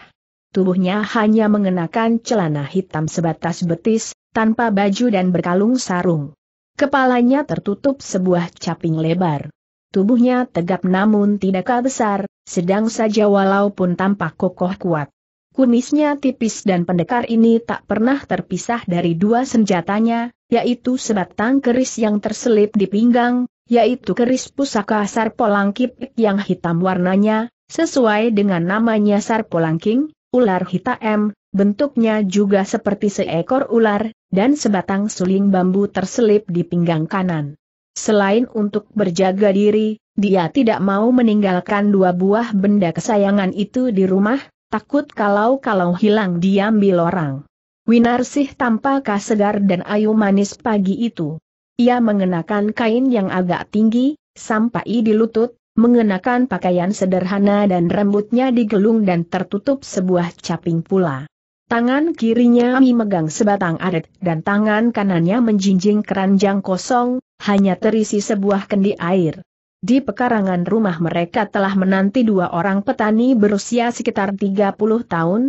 Tubuhnya hanya mengenakan celana hitam sebatas betis, tanpa baju dan berkalung sarung. Kepalanya tertutup sebuah caping lebar. Tubuhnya tegap namun tidak besar, sedang saja walaupun tampak kokoh kuat. Kumisnya tipis dan pendekar ini tak pernah terpisah dari dua senjatanya, yaitu sebatang keris yang terselip di pinggang, yaitu keris pusaka Sarpolangkip yang hitam warnanya, sesuai dengan namanya Sarpolangking, ular hitam, bentuknya juga seperti seekor ular, dan sebatang suling bambu terselip di pinggang kanan. Selain untuk berjaga diri, dia tidak mau meninggalkan dua buah benda kesayangan itu di rumah, takut kalau-kalau hilang diambil orang. Winarsih tampak segar dan ayu manis pagi itu. Ia mengenakan kain yang agak tinggi, sampai di lutut, mengenakan pakaian sederhana dan rambutnya digelung dan tertutup sebuah caping pula. Tangan kirinya Mi megang sebatang aret dan tangan kanannya menjinjing keranjang kosong, hanya terisi sebuah kendi air. Di pekarangan rumah mereka telah menanti dua orang petani berusia sekitar 30 tahun.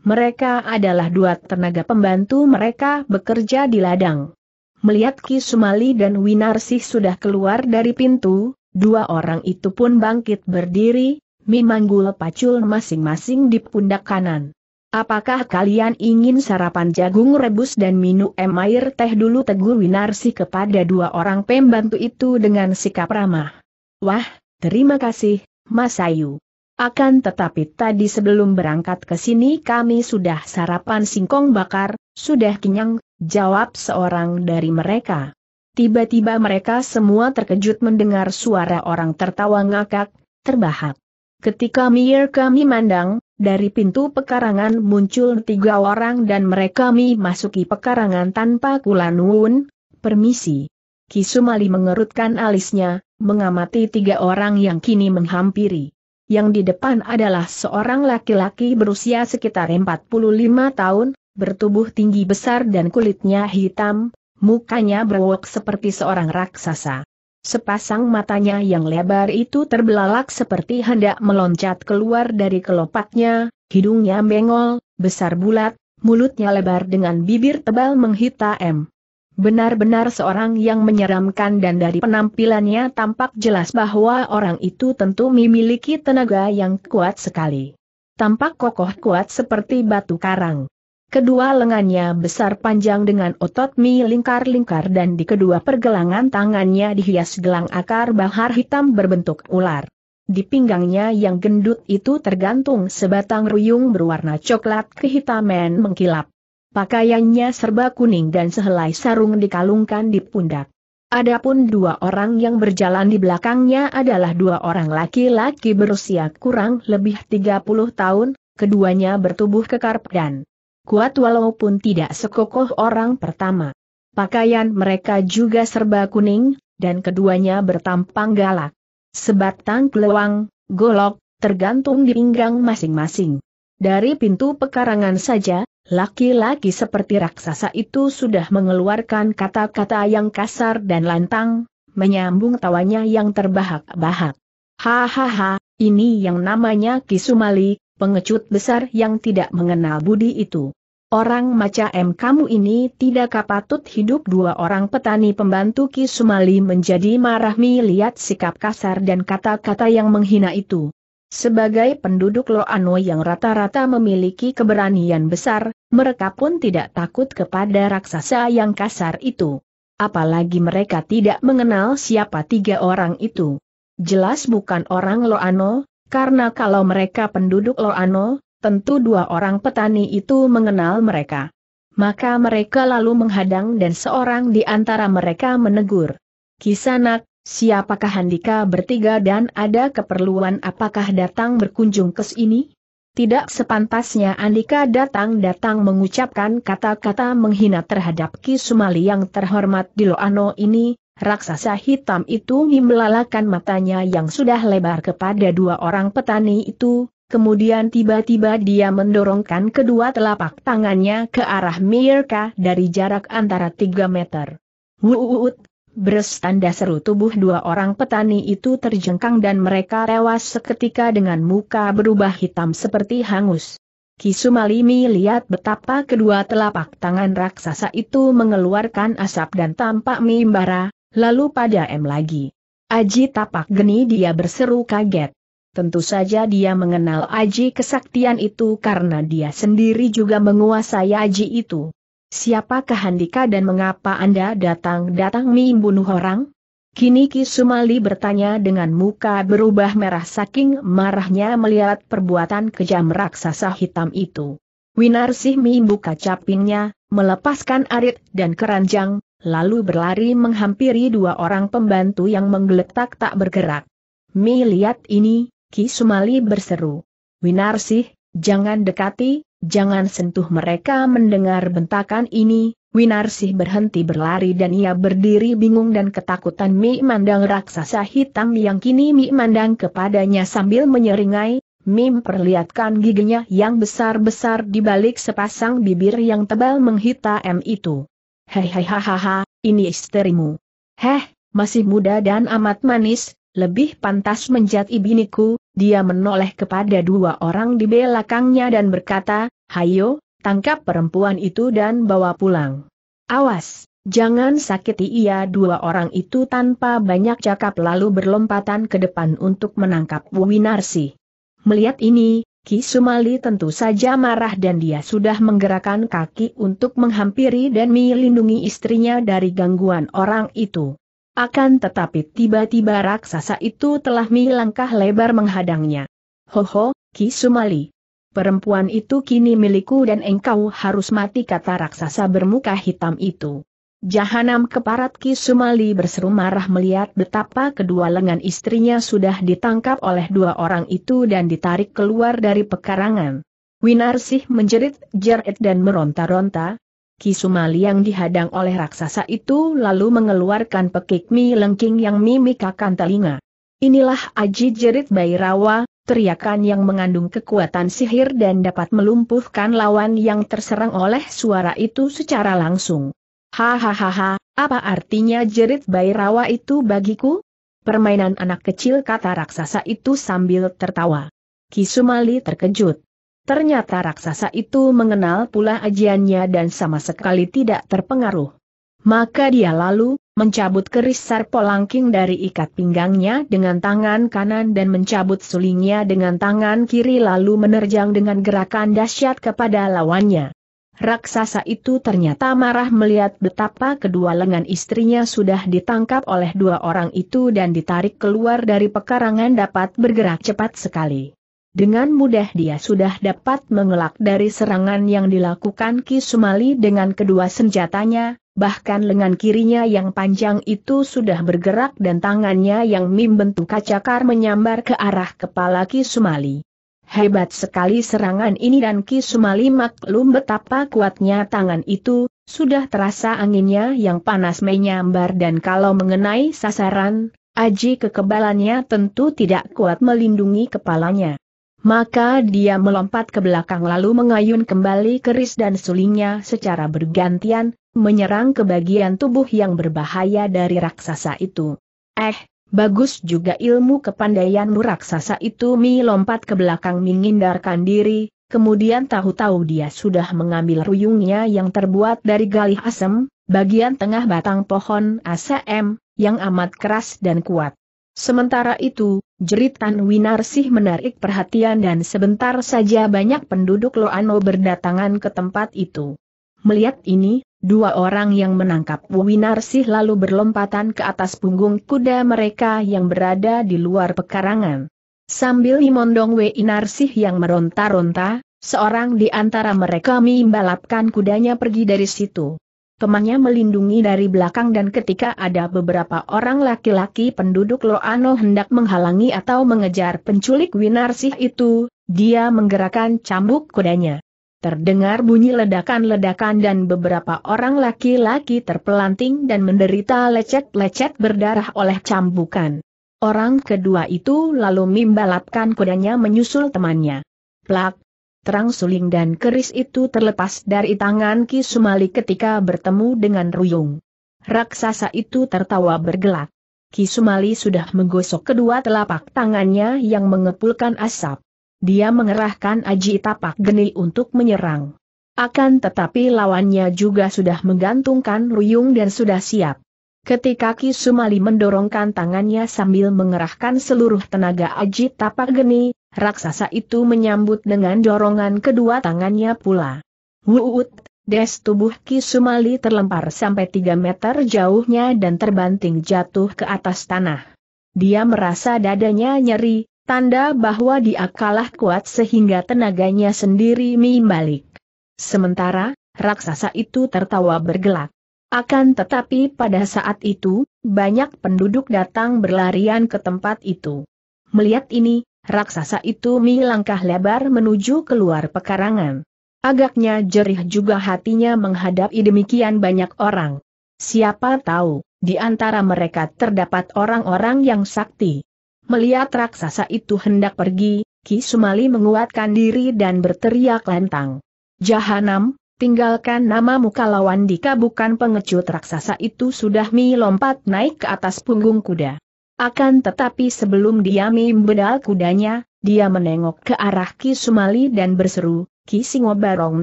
Mereka adalah dua tenaga pembantu mereka bekerja di ladang. Melihat Ki Sumali dan Winarsih sudah keluar dari pintu, dua orang itu pun bangkit berdiri, memanggul pacul masing-masing di pundak kanan. Apakah kalian ingin sarapan jagung rebus dan minum air teh dulu tegur Winarsih kepada dua orang pembantu itu dengan sikap ramah. Wah, terima kasih, Mas Ayu. Akan tetapi tadi sebelum berangkat ke sini kami sudah sarapan singkong bakar, sudah kenyang, jawab seorang dari mereka. Tiba-tiba mereka semua terkejut mendengar suara orang tertawa ngakak, terbahak. Ketika Mir kami mandang, dari pintu pekarangan muncul tiga orang dan mereka mi masuki pekarangan tanpa kulanun, permisi. Kisumali mengerutkan alisnya, mengamati tiga orang yang kini menghampiri. Yang di depan adalah seorang laki-laki berusia sekitar 45 tahun, bertubuh tinggi besar dan kulitnya hitam, mukanya berwok seperti seorang raksasa. Sepasang matanya yang lebar itu terbelalak seperti hendak meloncat keluar dari kelopaknya, hidungnya bengol, besar bulat, mulutnya lebar dengan bibir tebal menghitam. Benar-benar seorang yang menyeramkan dan dari penampilannya tampak jelas bahwa orang itu tentu memiliki tenaga yang kuat sekali. Tampak kokoh kuat seperti batu karang. Kedua lengannya besar panjang dengan otot mi lingkar-lingkar dan di kedua pergelangan tangannya dihias gelang akar bahar hitam berbentuk ular. Di pinggangnya yang gendut itu tergantung sebatang ruyung berwarna coklat kehitaman mengkilap. Pakaiannya serba kuning dan sehelai sarung dikalungkan di pundak. Adapun dua orang yang berjalan di belakangnya adalah dua orang laki-laki berusia kurang lebih 30 tahun, keduanya bertubuh kekar dan kuat walaupun tidak sekokoh orang pertama. Pakaian mereka juga serba kuning, dan keduanya bertampang galak. Sebatang keluang, golok, tergantung di pinggang masing-masing. Dari pintu pekarangan saja, Laki-laki seperti raksasa itu sudah mengeluarkan kata-kata yang kasar dan lantang, menyambung tawanya yang terbahak-bahak. Hahaha, ini yang namanya Kisumali, pengecut besar yang tidak mengenal budi itu. Orang macam kamu ini tidak kapatut hidup dua orang petani pembantu Kisumali menjadi marah melihat sikap kasar dan kata-kata yang menghina itu. Sebagai penduduk Loano yang rata-rata memiliki keberanian besar, mereka pun tidak takut kepada raksasa yang kasar itu. Apalagi mereka tidak mengenal siapa tiga orang itu. Jelas bukan orang Loano, karena kalau mereka penduduk Loano, tentu dua orang petani itu mengenal mereka. Maka mereka lalu menghadang dan seorang di antara mereka menegur. Kisanak, Siapakah Handika bertiga dan ada keperluan apakah datang berkunjung ke sini? Tidak sepantasnya Andika datang-datang mengucapkan kata-kata menghina terhadap Ki Sumali yang terhormat di Loano ini, raksasa hitam itu membelalakan matanya yang sudah lebar kepada dua orang petani itu, kemudian tiba-tiba dia mendorongkan kedua telapak tangannya ke arah Mirka dari jarak antara 3 meter. Wuut, Beres tanda seru tubuh dua orang petani itu terjengkang dan mereka tewas seketika dengan muka berubah hitam seperti hangus. Kisumalimi lihat betapa kedua telapak tangan raksasa itu mengeluarkan asap dan tampak mimbara, lalu pada M lagi. Aji tapak geni dia berseru kaget. Tentu saja dia mengenal Aji kesaktian itu karena dia sendiri juga menguasai Aji itu. Siapakah Handika dan mengapa Anda datang-datang membunuh orang? Kini Ki Sumali bertanya dengan muka berubah merah saking marahnya melihat perbuatan kejam raksasa hitam itu. Winarsih membuka capingnya, melepaskan arit dan keranjang, lalu berlari menghampiri dua orang pembantu yang menggeletak tak bergerak. Mi lihat ini, Ki Sumali berseru. Winarsih, jangan dekati, Jangan sentuh mereka mendengar bentakan ini, Winarsih berhenti berlari dan ia berdiri bingung dan ketakutan Mi Mandang raksasa hitam yang kini Mi Mandang kepadanya sambil menyeringai, Mi perlihatkan giginya yang besar-besar di balik sepasang bibir yang tebal menghitam itu. Hei hei ha, ini istrimu. Heh, masih muda dan amat manis, lebih pantas menjadi biniku, dia menoleh kepada dua orang di belakangnya dan berkata, Hayo, tangkap perempuan itu dan bawa pulang. Awas, jangan sakiti ia dua orang itu tanpa banyak cakap lalu berlompatan ke depan untuk menangkap Winarsi. Melihat ini, Ki Sumali tentu saja marah dan dia sudah menggerakkan kaki untuk menghampiri dan melindungi istrinya dari gangguan orang itu. Akan tetapi tiba-tiba raksasa itu telah melangkah lebar menghadangnya. Hoho, Ki Sumali, Perempuan itu kini milikku dan engkau harus mati kata raksasa bermuka hitam itu. Jahanam keparat Ki Sumali berseru marah melihat betapa kedua lengan istrinya sudah ditangkap oleh dua orang itu dan ditarik keluar dari pekarangan. Winarsih menjerit, jerit dan meronta-ronta. Ki Sumali yang dihadang oleh raksasa itu lalu mengeluarkan pekik mi lengking yang mimikakan telinga. Inilah aji jerit bayi rawa teriakan yang mengandung kekuatan sihir dan dapat melumpuhkan lawan yang terserang oleh suara itu secara langsung. Hahaha, apa artinya jerit bayi rawa itu bagiku? Permainan anak kecil kata raksasa itu sambil tertawa. Kisumali terkejut. Ternyata raksasa itu mengenal pula ajiannya dan sama sekali tidak terpengaruh. Maka dia lalu, mencabut keris sarpolangking dari ikat pinggangnya dengan tangan kanan dan mencabut sulingnya dengan tangan kiri lalu menerjang dengan gerakan dahsyat kepada lawannya. Raksasa itu ternyata marah melihat betapa kedua lengan istrinya sudah ditangkap oleh dua orang itu dan ditarik keluar dari pekarangan dapat bergerak cepat sekali. Dengan mudah dia sudah dapat mengelak dari serangan yang dilakukan Ki Sumali dengan kedua senjatanya, bahkan lengan kirinya yang panjang itu sudah bergerak dan tangannya yang membentuk kacakar menyambar ke arah kepala Ki Sumali. Hebat sekali serangan ini dan Ki Sumali maklum betapa kuatnya tangan itu, sudah terasa anginnya yang panas menyambar dan kalau mengenai sasaran, aji kekebalannya tentu tidak kuat melindungi kepalanya. Maka dia melompat ke belakang lalu mengayun kembali keris dan sulingnya secara bergantian, menyerang ke bagian tubuh yang berbahaya dari raksasa itu. Eh, bagus juga ilmu kepandaianmu raksasa itu Mi lompat ke belakang menghindarkan diri, kemudian tahu-tahu dia sudah mengambil ruyungnya yang terbuat dari galih asem, bagian tengah batang pohon asem, yang amat keras dan kuat. Sementara itu, Jeritan Winarsih menarik perhatian dan sebentar saja banyak penduduk Loano berdatangan ke tempat itu. Melihat ini, dua orang yang menangkap Winarsih lalu berlompatan ke atas punggung kuda mereka yang berada di luar pekarangan. Sambil imondong Winarsih yang meronta-ronta, seorang di antara mereka membalapkan kudanya pergi dari situ. Temannya melindungi dari belakang dan ketika ada beberapa orang laki-laki penduduk Loano hendak menghalangi atau mengejar penculik Winarsih itu, dia menggerakkan cambuk kudanya. Terdengar bunyi ledakan-ledakan dan beberapa orang laki-laki terpelanting dan menderita lecet-lecet berdarah oleh cambukan. Orang kedua itu lalu mimbalapkan kudanya menyusul temannya. Plak, terang suling dan keris itu terlepas dari tangan Ki Sumali ketika bertemu dengan Ruyung. Raksasa itu tertawa bergelak. Ki Sumali sudah menggosok kedua telapak tangannya yang mengepulkan asap. Dia mengerahkan aji tapak geni untuk menyerang. Akan tetapi lawannya juga sudah menggantungkan Ruyung dan sudah siap. Ketika Ki Sumali mendorongkan tangannya sambil mengerahkan seluruh tenaga aji tapak geni, raksasa itu menyambut dengan dorongan kedua tangannya pula. Wuut, des tubuh Ki Sumali terlempar sampai 3 meter jauhnya dan terbanting jatuh ke atas tanah. Dia merasa dadanya nyeri, tanda bahwa dia kalah kuat sehingga tenaganya sendiri membalik. Sementara, raksasa itu tertawa bergelak. Akan tetapi pada saat itu, banyak penduduk datang berlarian ke tempat itu. Melihat ini, Raksasa itu melangkah lebar menuju keluar pekarangan. Agaknya jerih juga hatinya menghadapi demikian banyak orang. Siapa tahu, di antara mereka terdapat orang-orang yang sakti. Melihat raksasa itu hendak pergi, Ki Sumali menguatkan diri dan berteriak lantang. Jahanam, tinggalkan nama kalau Wandika bukan pengecut raksasa itu sudah melompat naik ke atas punggung kuda. Akan tetapi sebelum dia membedal kudanya, dia menengok ke arah Ki Sumali dan berseru, Ki Singobarong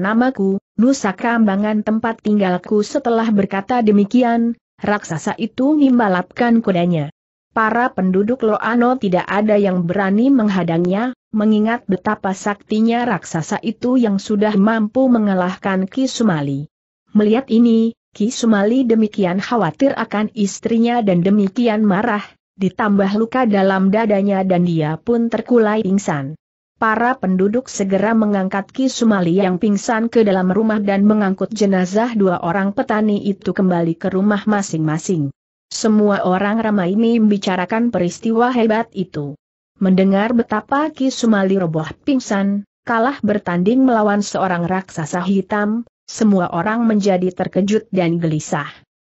namaku, Nusa Kambangan tempat tinggalku setelah berkata demikian, raksasa itu membalapkan kudanya. Para penduduk Loano tidak ada yang berani menghadangnya, mengingat betapa saktinya raksasa itu yang sudah mampu mengalahkan Ki Sumali. Melihat ini, Ki Sumali demikian khawatir akan istrinya dan demikian marah, ditambah luka dalam dadanya dan dia pun terkulai pingsan. Para penduduk segera mengangkat Ki Sumali yang pingsan ke dalam rumah dan mengangkut jenazah dua orang petani itu kembali ke rumah masing-masing. Semua orang ramai ini membicarakan peristiwa hebat itu. Mendengar betapa Ki Sumali roboh pingsan, kalah bertanding melawan seorang raksasa hitam, semua orang menjadi terkejut dan gelisah.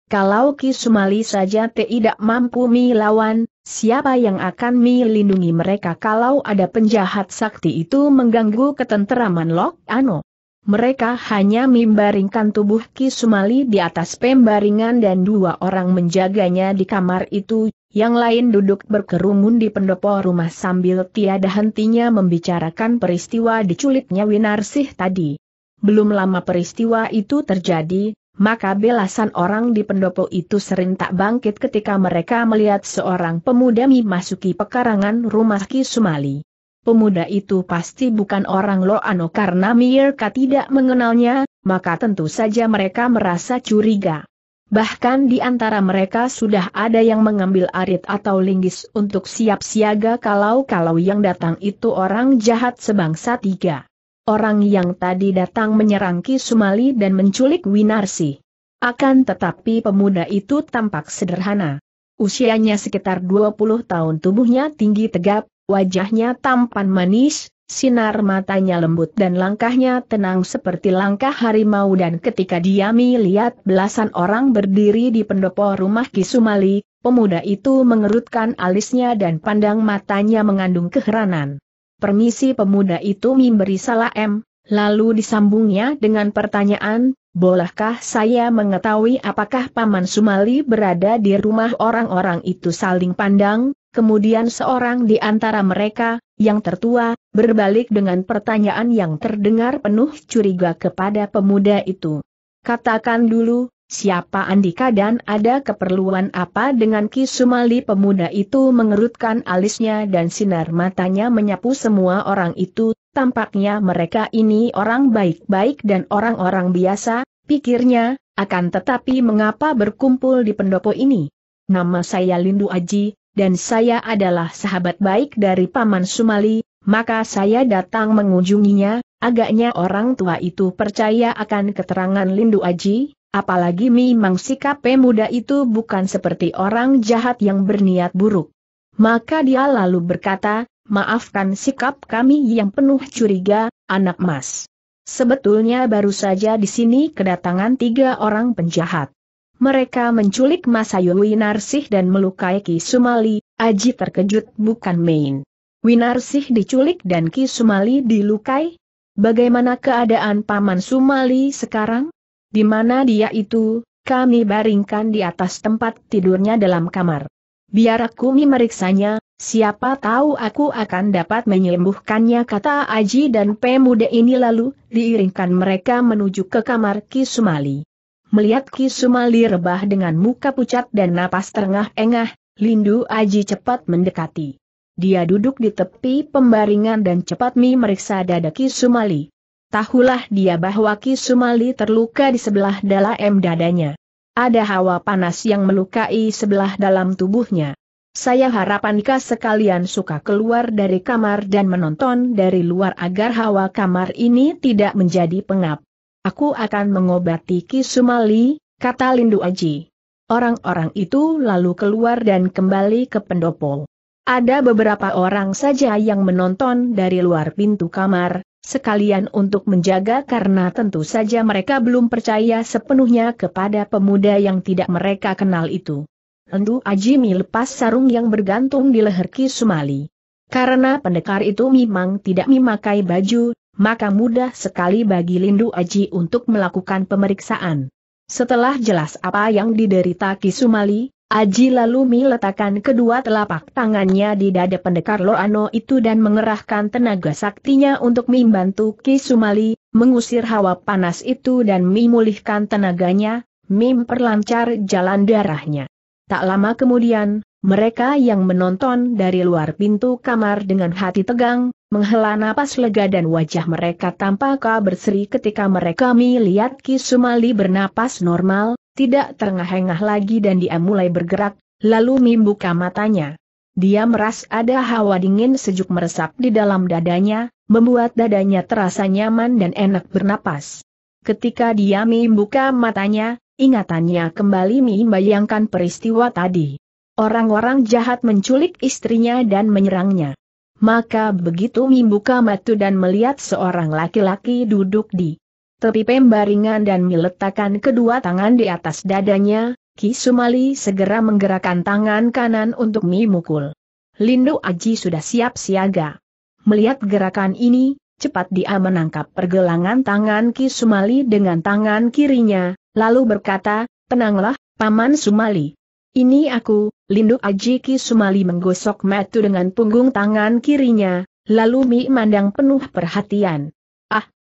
Kalau Ki Sumali saja tidak mampu mi lawan, siapa yang akan mi lindungi mereka kalau ada penjahat sakti itu mengganggu ketenteraman Lok Ano? Mereka hanya membaringkan tubuh Ki Sumali di atas pembaringan dan dua orang menjaganya di kamar itu, yang lain duduk berkerumun di pendopo rumah sambil tiada hentinya membicarakan peristiwa diculiknya Winarsih tadi. Belum lama peristiwa itu terjadi, maka belasan orang di pendopo itu sering tak bangkit ketika mereka melihat seorang pemuda memasuki pekarangan rumah Ki Sumali. Pemuda itu pasti bukan orang Loano karena Mirka tidak mengenalnya, maka tentu saja mereka merasa curiga. Bahkan di antara mereka sudah ada yang mengambil arit atau linggis untuk siap siaga kalau-kalau yang datang itu orang jahat sebangsa tiga orang yang tadi datang menyerang Ki Sumali dan menculik Winarsi. Akan tetapi pemuda itu tampak sederhana. Usianya sekitar 20 tahun tubuhnya tinggi tegap, wajahnya tampan manis, sinar matanya lembut dan langkahnya tenang seperti langkah harimau dan ketika diami lihat belasan orang berdiri di pendopo rumah Ki Sumali, pemuda itu mengerutkan alisnya dan pandang matanya mengandung keheranan. Permisi pemuda itu memberi salam, lalu disambungnya dengan pertanyaan, bolehkah saya mengetahui apakah Paman Sumali berada di rumah orang-orang itu saling pandang, kemudian seorang di antara mereka, yang tertua, berbalik dengan pertanyaan yang terdengar penuh curiga kepada pemuda itu. Katakan dulu, Siapa Andika dan ada keperluan apa dengan Ki Sumali pemuda itu mengerutkan alisnya dan sinar matanya menyapu semua orang itu, tampaknya mereka ini orang baik-baik dan orang-orang biasa, pikirnya, akan tetapi mengapa berkumpul di pendopo ini? Nama saya Lindu Aji, dan saya adalah sahabat baik dari Paman Sumali, maka saya datang mengunjunginya, agaknya orang tua itu percaya akan keterangan Lindu Aji, Apalagi memang sikap pemuda itu bukan seperti orang jahat yang berniat buruk. Maka dia lalu berkata, maafkan sikap kami yang penuh curiga, anak mas. Sebetulnya baru saja di sini kedatangan tiga orang penjahat. Mereka menculik Masayu Narsih dan melukai Ki Sumali, Aji terkejut bukan main. Winarsih diculik dan Ki Sumali dilukai? Bagaimana keadaan Paman Sumali sekarang? Di mana dia itu, kami baringkan di atas tempat tidurnya dalam kamar. Biar aku memeriksanya, siapa tahu aku akan dapat menyembuhkannya kata Aji dan pemuda ini lalu, diiringkan mereka menuju ke kamar Ki Sumali. Melihat Ki Sumali rebah dengan muka pucat dan napas terengah-engah, Lindu Aji cepat mendekati. Dia duduk di tepi pembaringan dan cepat memeriksa dada Ki Sumali tahulah dia bahwa Ki Sumali terluka di sebelah dalam dadanya. Ada hawa panas yang melukai sebelah dalam tubuhnya. Saya harap sekalian suka keluar dari kamar dan menonton dari luar agar hawa kamar ini tidak menjadi pengap. Aku akan mengobati Ki Sumali, kata Lindu Aji. Orang-orang itu lalu keluar dan kembali ke pendopo. Ada beberapa orang saja yang menonton dari luar pintu kamar, sekalian untuk menjaga karena tentu saja mereka belum percaya sepenuhnya kepada pemuda yang tidak mereka kenal itu. Endu Ajimi lepas sarung yang bergantung di leher Ki Sumali. Karena pendekar itu memang tidak memakai baju, maka mudah sekali bagi Lindu Aji untuk melakukan pemeriksaan. Setelah jelas apa yang diderita Ki Sumali, Aji lalu meletakkan kedua telapak tangannya di dada pendekar Loano itu dan mengerahkan tenaga saktinya untuk membantu Ki Sumali, mengusir hawa panas itu dan memulihkan tenaganya, memperlancar jalan darahnya. Tak lama kemudian, mereka yang menonton dari luar pintu kamar dengan hati tegang, menghela napas lega dan wajah mereka tampak berseri ketika mereka melihat Ki Sumali bernapas normal, tidak terengah-engah lagi dan dia mulai bergerak, lalu membuka matanya. Dia meras ada hawa dingin sejuk meresap di dalam dadanya, membuat dadanya terasa nyaman dan enak bernapas. Ketika dia membuka matanya, ingatannya kembali membayangkan peristiwa tadi. Orang-orang jahat menculik istrinya dan menyerangnya. Maka begitu membuka matu dan melihat seorang laki-laki duduk di Tepi pembaringan dan meletakkan kedua tangan di atas dadanya, Ki Sumali segera menggerakkan tangan kanan untuk memukul. Lindu Aji sudah siap siaga. Melihat gerakan ini, cepat dia menangkap pergelangan tangan Ki Sumali dengan tangan kirinya, lalu berkata, Tenanglah, Paman Sumali. Ini aku, Lindu Aji Ki Sumali menggosok metu dengan punggung tangan kirinya, lalu Mi mandang penuh perhatian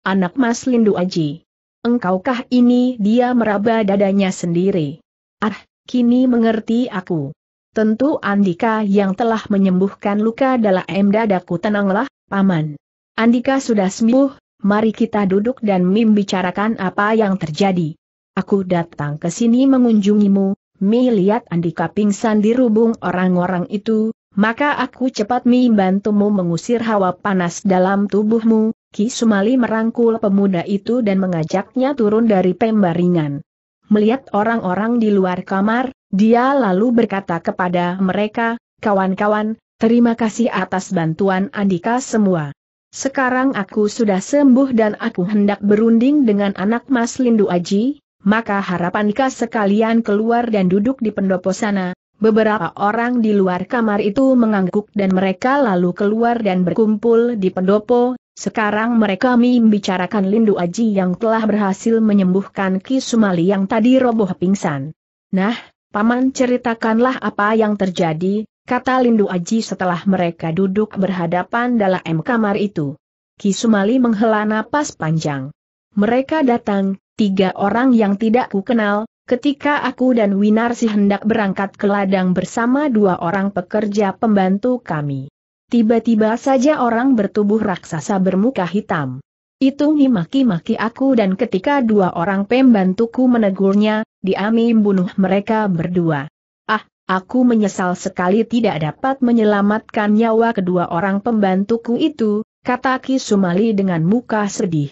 anak Mas Lindu Aji. Engkaukah ini dia meraba dadanya sendiri? Ah, kini mengerti aku. Tentu Andika yang telah menyembuhkan luka dalam dadaku tenanglah, Paman. Andika sudah sembuh, mari kita duduk dan Mim bicarakan apa yang terjadi. Aku datang ke sini mengunjungimu, Mi lihat Andika pingsan di rubung orang-orang itu, maka aku cepat Mi bantumu mengusir hawa panas dalam tubuhmu, Ki Sumali merangkul pemuda itu dan mengajaknya turun dari pembaringan. Melihat orang-orang di luar kamar, dia lalu berkata kepada mereka, kawan-kawan, terima kasih atas bantuan Andika semua. Sekarang aku sudah sembuh dan aku hendak berunding dengan anak Mas Lindu Aji, maka harapankah Andika sekalian keluar dan duduk di pendopo sana. Beberapa orang di luar kamar itu mengangguk dan mereka lalu keluar dan berkumpul di pendopo, sekarang mereka membicarakan Lindu Aji yang telah berhasil menyembuhkan Ki Sumali yang tadi roboh pingsan. Nah, Paman ceritakanlah apa yang terjadi, kata Lindu Aji setelah mereka duduk berhadapan dalam kamar itu. Ki Sumali menghela napas panjang. Mereka datang, tiga orang yang tidak ku kenal, ketika aku dan Winarsi hendak berangkat ke ladang bersama dua orang pekerja pembantu kami. Tiba-tiba saja orang bertubuh raksasa bermuka hitam. Itu maki-maki aku dan ketika dua orang pembantuku menegurnya, Diami membunuh mereka berdua. Ah, aku menyesal sekali tidak dapat menyelamatkan nyawa kedua orang pembantuku itu, kata Ki Sumali dengan muka sedih.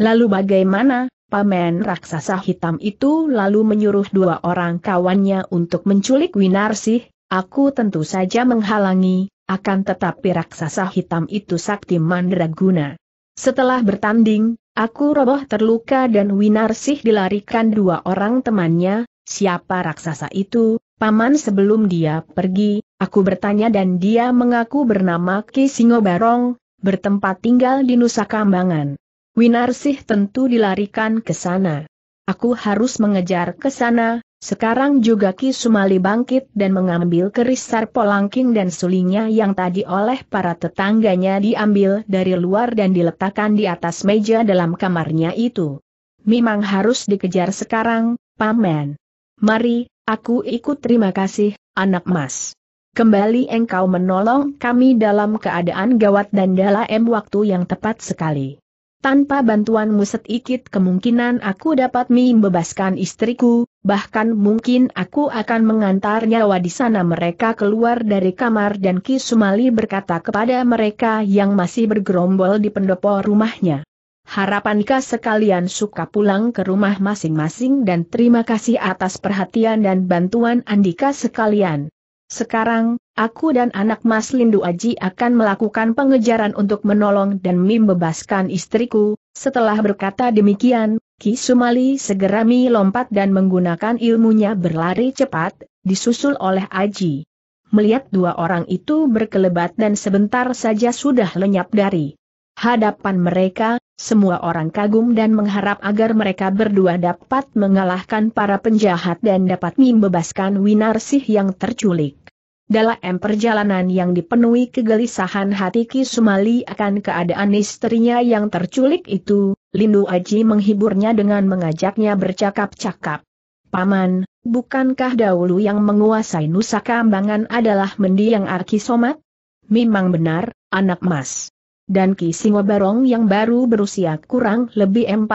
Lalu bagaimana, pamen raksasa hitam itu lalu menyuruh dua orang kawannya untuk menculik Winarsih, aku tentu saja menghalangi, akan tetapi raksasa hitam itu sakti mandraguna. Setelah bertanding, aku roboh terluka dan Winarsih dilarikan dua orang temannya, siapa raksasa itu, paman sebelum dia pergi, aku bertanya dan dia mengaku bernama Ki Singo Barong, bertempat tinggal di Nusa Kambangan. Winarsih tentu dilarikan ke sana. Aku harus mengejar ke sana, sekarang juga Ki Sumali bangkit dan mengambil keris sarpolangking dan sulingnya yang tadi oleh para tetangganya diambil dari luar dan diletakkan di atas meja dalam kamarnya itu. Memang harus dikejar sekarang, Paman. Mari, aku ikut terima kasih, anak mas. Kembali engkau menolong kami dalam keadaan gawat dan dalam waktu yang tepat sekali. Tanpa bantuanmu sedikit kemungkinan aku dapat membebaskan istriku, bahkan mungkin aku akan mengantar nyawa di sana mereka keluar dari kamar dan Ki Sumali berkata kepada mereka yang masih bergerombol di pendopo rumahnya. Harapankah sekalian suka pulang ke rumah masing-masing dan terima kasih atas perhatian dan bantuan Andika sekalian. Sekarang, aku dan anak Mas Lindu Aji akan melakukan pengejaran untuk menolong dan membebaskan istriku. Setelah berkata demikian, Ki Sumali segera melompat dan menggunakan ilmunya berlari cepat, disusul oleh Aji. Melihat dua orang itu berkelebat dan sebentar saja sudah lenyap dari hadapan mereka, semua orang kagum dan mengharap agar mereka berdua dapat mengalahkan para penjahat dan dapat membebaskan Winarsih yang terculik. Dalam perjalanan yang dipenuhi kegelisahan hati Ki Sumali akan keadaan istrinya yang terculik itu, Lindu Aji menghiburnya dengan mengajaknya bercakap-cakap. Paman, bukankah dahulu yang menguasai Nusa Kambangan adalah mendiang Arki Somat? Memang benar, anak mas. Dan Ki Singo Barong yang baru berusia kurang lebih 40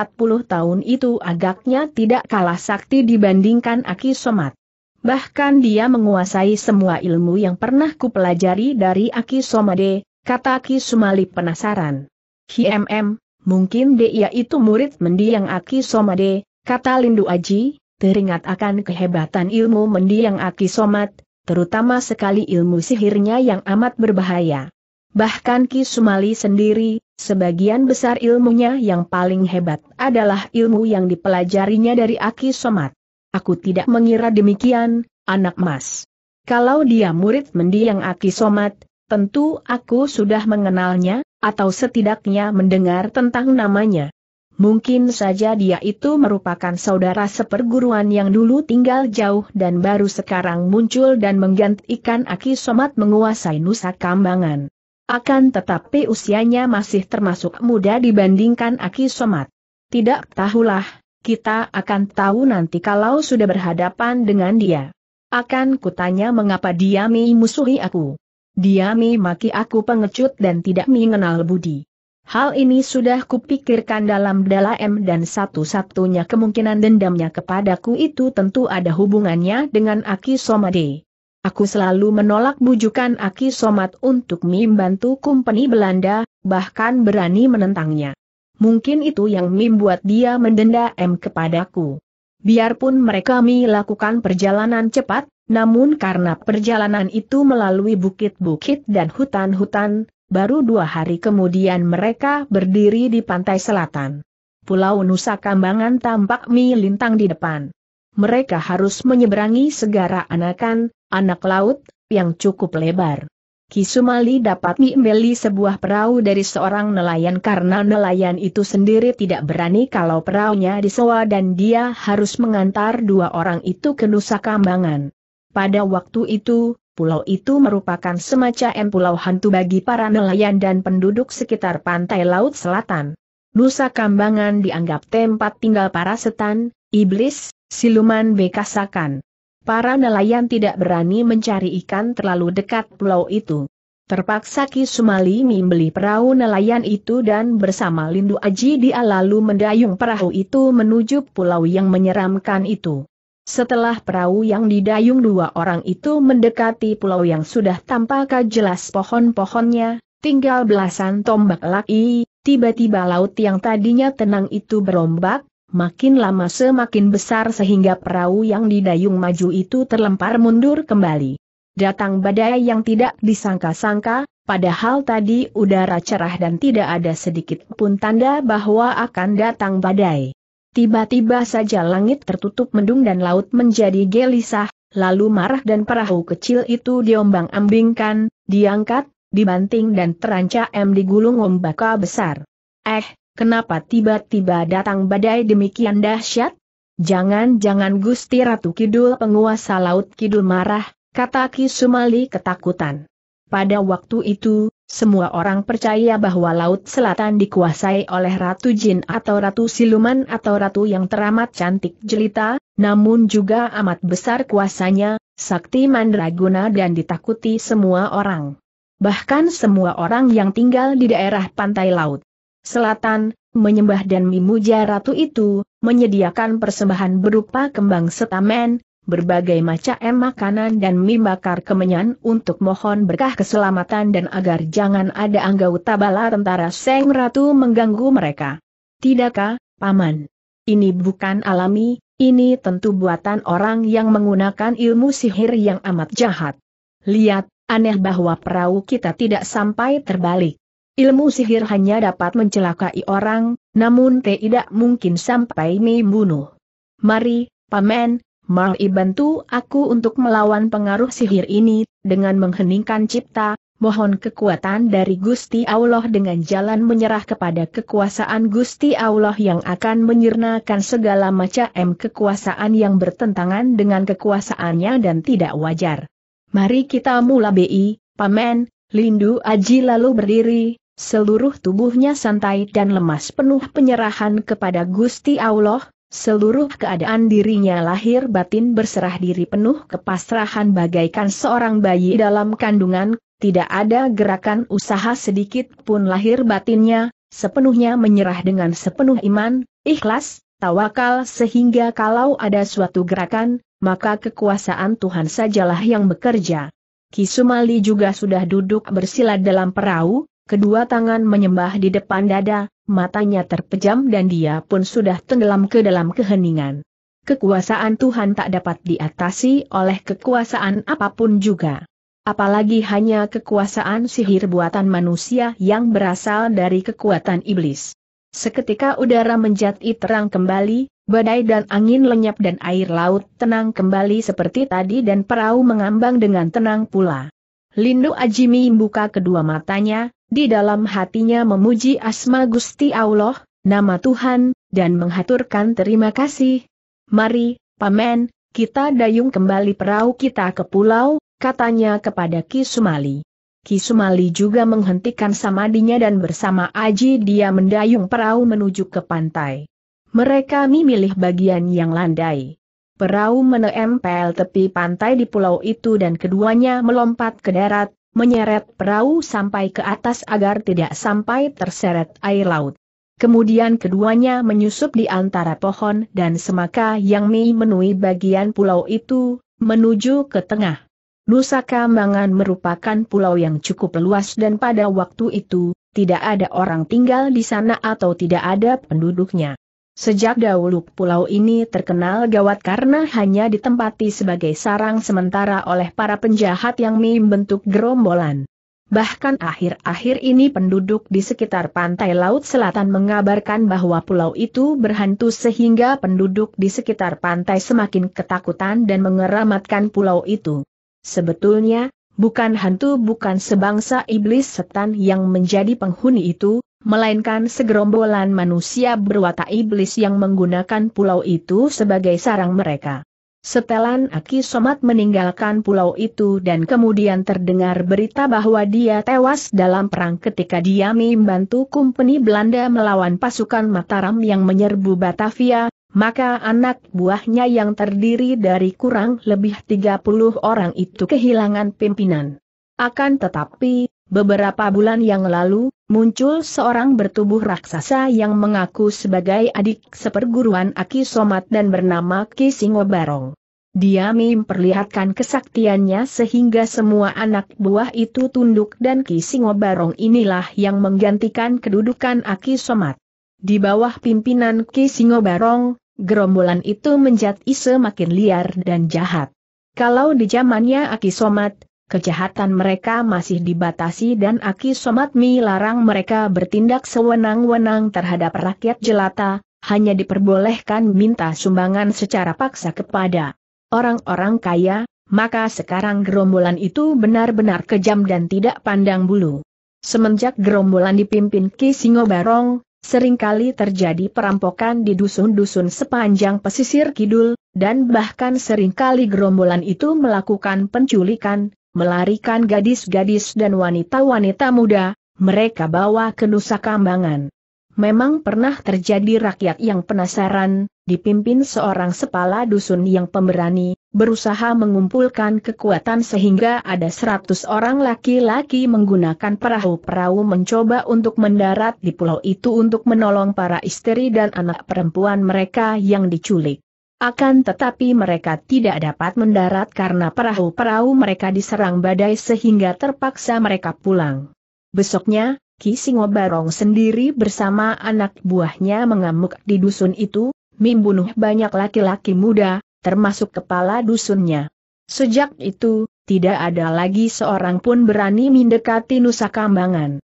tahun itu agaknya tidak kalah sakti dibandingkan Aki Somat. Bahkan dia menguasai semua ilmu yang pernah kupelajari dari Aki Somade, kata Aki Sumali penasaran. HMM, mungkin dia itu murid mendiang Aki Somade, kata Lindu Aji, teringat akan kehebatan ilmu mendiang Aki Somat, terutama sekali ilmu sihirnya yang amat berbahaya. Bahkan Ki Sumali sendiri, sebagian besar ilmunya yang paling hebat adalah ilmu yang dipelajarinya dari Aki Somat. Aku tidak mengira demikian, anak mas. Kalau dia murid mendiang Aki Somat, tentu aku sudah mengenalnya, atau setidaknya mendengar tentang namanya. Mungkin saja dia itu merupakan saudara seperguruan yang dulu tinggal jauh dan baru sekarang muncul dan menggantikan Aki Somat menguasai Nusa Kambangan. Akan tetapi usianya masih termasuk muda dibandingkan Aki Somat. Tidak tahulah, kita akan tahu nanti kalau sudah berhadapan dengan dia. Akan kutanya mengapa dia memusuhi aku. Dia memaki aku pengecut dan tidak mengenal budi. Hal ini sudah kupikirkan dalam dalam dan satu-satunya kemungkinan dendamnya kepadaku itu tentu ada hubungannya dengan Aki Somade. Aku selalu menolak bujukan Aki Somat untuk membantu kumpeni Belanda, bahkan berani menentangnya. Mungkin itu yang membuat dia mendenda M kepadaku. Biarpun mereka melakukan lakukan perjalanan cepat, namun karena perjalanan itu melalui bukit-bukit dan hutan-hutan, baru dua hari kemudian mereka berdiri di pantai selatan. Pulau Nusa Kambangan tampak melintang di depan mereka harus menyeberangi segara anakan, anak laut, yang cukup lebar. Kisumali dapat membeli sebuah perahu dari seorang nelayan karena nelayan itu sendiri tidak berani kalau perahunya disewa dan dia harus mengantar dua orang itu ke Nusa Kambangan. Pada waktu itu, pulau itu merupakan semacam pulau hantu bagi para nelayan dan penduduk sekitar pantai laut selatan. Nusa Kambangan dianggap tempat tinggal para setan, iblis, Siluman bekasakan. Para nelayan tidak berani mencari ikan terlalu dekat pulau itu. Terpaksa Ki Sumali membeli perahu nelayan itu dan bersama Lindu Aji dia lalu mendayung perahu itu menuju pulau yang menyeramkan itu. Setelah perahu yang didayung dua orang itu mendekati pulau yang sudah tampak jelas pohon-pohonnya, tinggal belasan tombak laki, tiba-tiba laut yang tadinya tenang itu berombak, makin lama semakin besar sehingga perahu yang didayung maju itu terlempar mundur kembali. Datang badai yang tidak disangka-sangka, padahal tadi udara cerah dan tidak ada sedikit pun tanda bahwa akan datang badai. Tiba-tiba saja langit tertutup mendung dan laut menjadi gelisah, lalu marah dan perahu kecil itu diombang-ambingkan, diangkat, dibanting dan terancam digulung ombak besar. Eh, Kenapa tiba-tiba datang badai demikian dahsyat? Jangan-jangan Gusti Ratu Kidul penguasa Laut Kidul marah, kata Ki Sumali ketakutan. Pada waktu itu, semua orang percaya bahwa Laut Selatan dikuasai oleh Ratu Jin atau Ratu Siluman atau Ratu yang teramat cantik jelita, namun juga amat besar kuasanya, sakti mandraguna dan ditakuti semua orang. Bahkan semua orang yang tinggal di daerah pantai laut selatan, menyembah dan memuja ratu itu, menyediakan persembahan berupa kembang setamen, berbagai macam makanan dan mie bakar kemenyan untuk mohon berkah keselamatan dan agar jangan ada anggau tabala tentara Seng Ratu mengganggu mereka. Tidakkah, Paman? Ini bukan alami, ini tentu buatan orang yang menggunakan ilmu sihir yang amat jahat. Lihat, aneh bahwa perahu kita tidak sampai terbalik. Ilmu sihir hanya dapat mencelakai orang, namun tidak mungkin sampai membunuh. Mari, pamen, mari bantu aku untuk melawan pengaruh sihir ini, dengan mengheningkan cipta, mohon kekuatan dari Gusti Allah dengan jalan menyerah kepada kekuasaan Gusti Allah yang akan menyirnakan segala macam kekuasaan yang bertentangan dengan kekuasaannya dan tidak wajar. Mari kita mulai, pamen, Lindu Aji lalu berdiri, Seluruh tubuhnya santai dan lemas penuh penyerahan kepada Gusti Allah, seluruh keadaan dirinya lahir batin berserah diri penuh kepasrahan bagaikan seorang bayi dalam kandungan, tidak ada gerakan usaha sedikit pun lahir batinnya, sepenuhnya menyerah dengan sepenuh iman, ikhlas, tawakal sehingga kalau ada suatu gerakan, maka kekuasaan Tuhan sajalah yang bekerja. Kisumali juga sudah duduk bersila dalam perahu, kedua tangan menyembah di depan dada, matanya terpejam dan dia pun sudah tenggelam ke dalam keheningan. Kekuasaan Tuhan tak dapat diatasi oleh kekuasaan apapun juga. Apalagi hanya kekuasaan sihir buatan manusia yang berasal dari kekuatan iblis. Seketika udara menjadi terang kembali, badai dan angin lenyap dan air laut tenang kembali seperti tadi dan perahu mengambang dengan tenang pula. Lindo Ajimi buka kedua matanya, di dalam hatinya memuji asma Gusti Allah, nama Tuhan, dan menghaturkan terima kasih. Mari, pamen, kita dayung kembali perahu kita ke pulau, katanya kepada Ki Sumali. Ki Sumali juga menghentikan samadinya dan bersama Aji dia mendayung perahu menuju ke pantai. Mereka memilih bagian yang landai. Perahu menempel tepi pantai di pulau itu dan keduanya melompat ke darat, menyeret perahu sampai ke atas agar tidak sampai terseret air laut. Kemudian keduanya menyusup di antara pohon dan semaka yang memenuhi bagian pulau itu, menuju ke tengah. Nusa Kambangan merupakan pulau yang cukup luas dan pada waktu itu, tidak ada orang tinggal di sana atau tidak ada penduduknya. Sejak dahulu pulau ini terkenal gawat karena hanya ditempati sebagai sarang sementara oleh para penjahat yang membentuk gerombolan. Bahkan akhir-akhir ini penduduk di sekitar pantai laut selatan mengabarkan bahwa pulau itu berhantu sehingga penduduk di sekitar pantai semakin ketakutan dan mengeramatkan pulau itu. Sebetulnya, bukan hantu bukan sebangsa iblis setan yang menjadi penghuni itu, melainkan segerombolan manusia berwatak iblis yang menggunakan pulau itu sebagai sarang mereka. Setelan Aki Somat meninggalkan pulau itu dan kemudian terdengar berita bahwa dia tewas dalam perang ketika dia membantu kumpeni Belanda melawan pasukan Mataram yang menyerbu Batavia, maka anak buahnya yang terdiri dari kurang lebih 30 orang itu kehilangan pimpinan. Akan tetapi, Beberapa bulan yang lalu, muncul seorang bertubuh raksasa yang mengaku sebagai adik seperguruan Aki Somat dan bernama Ki Singo Barong. Dia memperlihatkan kesaktiannya sehingga semua anak buah itu tunduk dan Ki Singo Barong inilah yang menggantikan kedudukan Aki Somat. Di bawah pimpinan Ki Singo Barong, gerombolan itu menjadi semakin liar dan jahat. Kalau di zamannya Aki Somat, kejahatan mereka masih dibatasi dan Aki Somatmi larang mereka bertindak sewenang-wenang terhadap rakyat jelata, hanya diperbolehkan minta sumbangan secara paksa kepada orang-orang kaya, maka sekarang gerombolan itu benar-benar kejam dan tidak pandang bulu. Semenjak gerombolan dipimpin Ki Singo Barong, seringkali terjadi perampokan di dusun-dusun sepanjang pesisir kidul, dan bahkan seringkali gerombolan itu melakukan penculikan, melarikan gadis-gadis dan wanita-wanita muda, mereka bawa ke Nusa Kambangan. Memang pernah terjadi rakyat yang penasaran, dipimpin seorang sepala dusun yang pemberani, berusaha mengumpulkan kekuatan sehingga ada seratus orang laki-laki menggunakan perahu-perahu mencoba untuk mendarat di pulau itu untuk menolong para istri dan anak perempuan mereka yang diculik. Akan tetapi mereka tidak dapat mendarat karena perahu-perahu mereka diserang badai sehingga terpaksa mereka pulang. Besoknya, Ki Barong sendiri bersama anak buahnya mengamuk di dusun itu, membunuh banyak laki-laki muda, termasuk kepala dusunnya. Sejak itu, tidak ada lagi seorang pun berani mendekati Nusa Kambangan.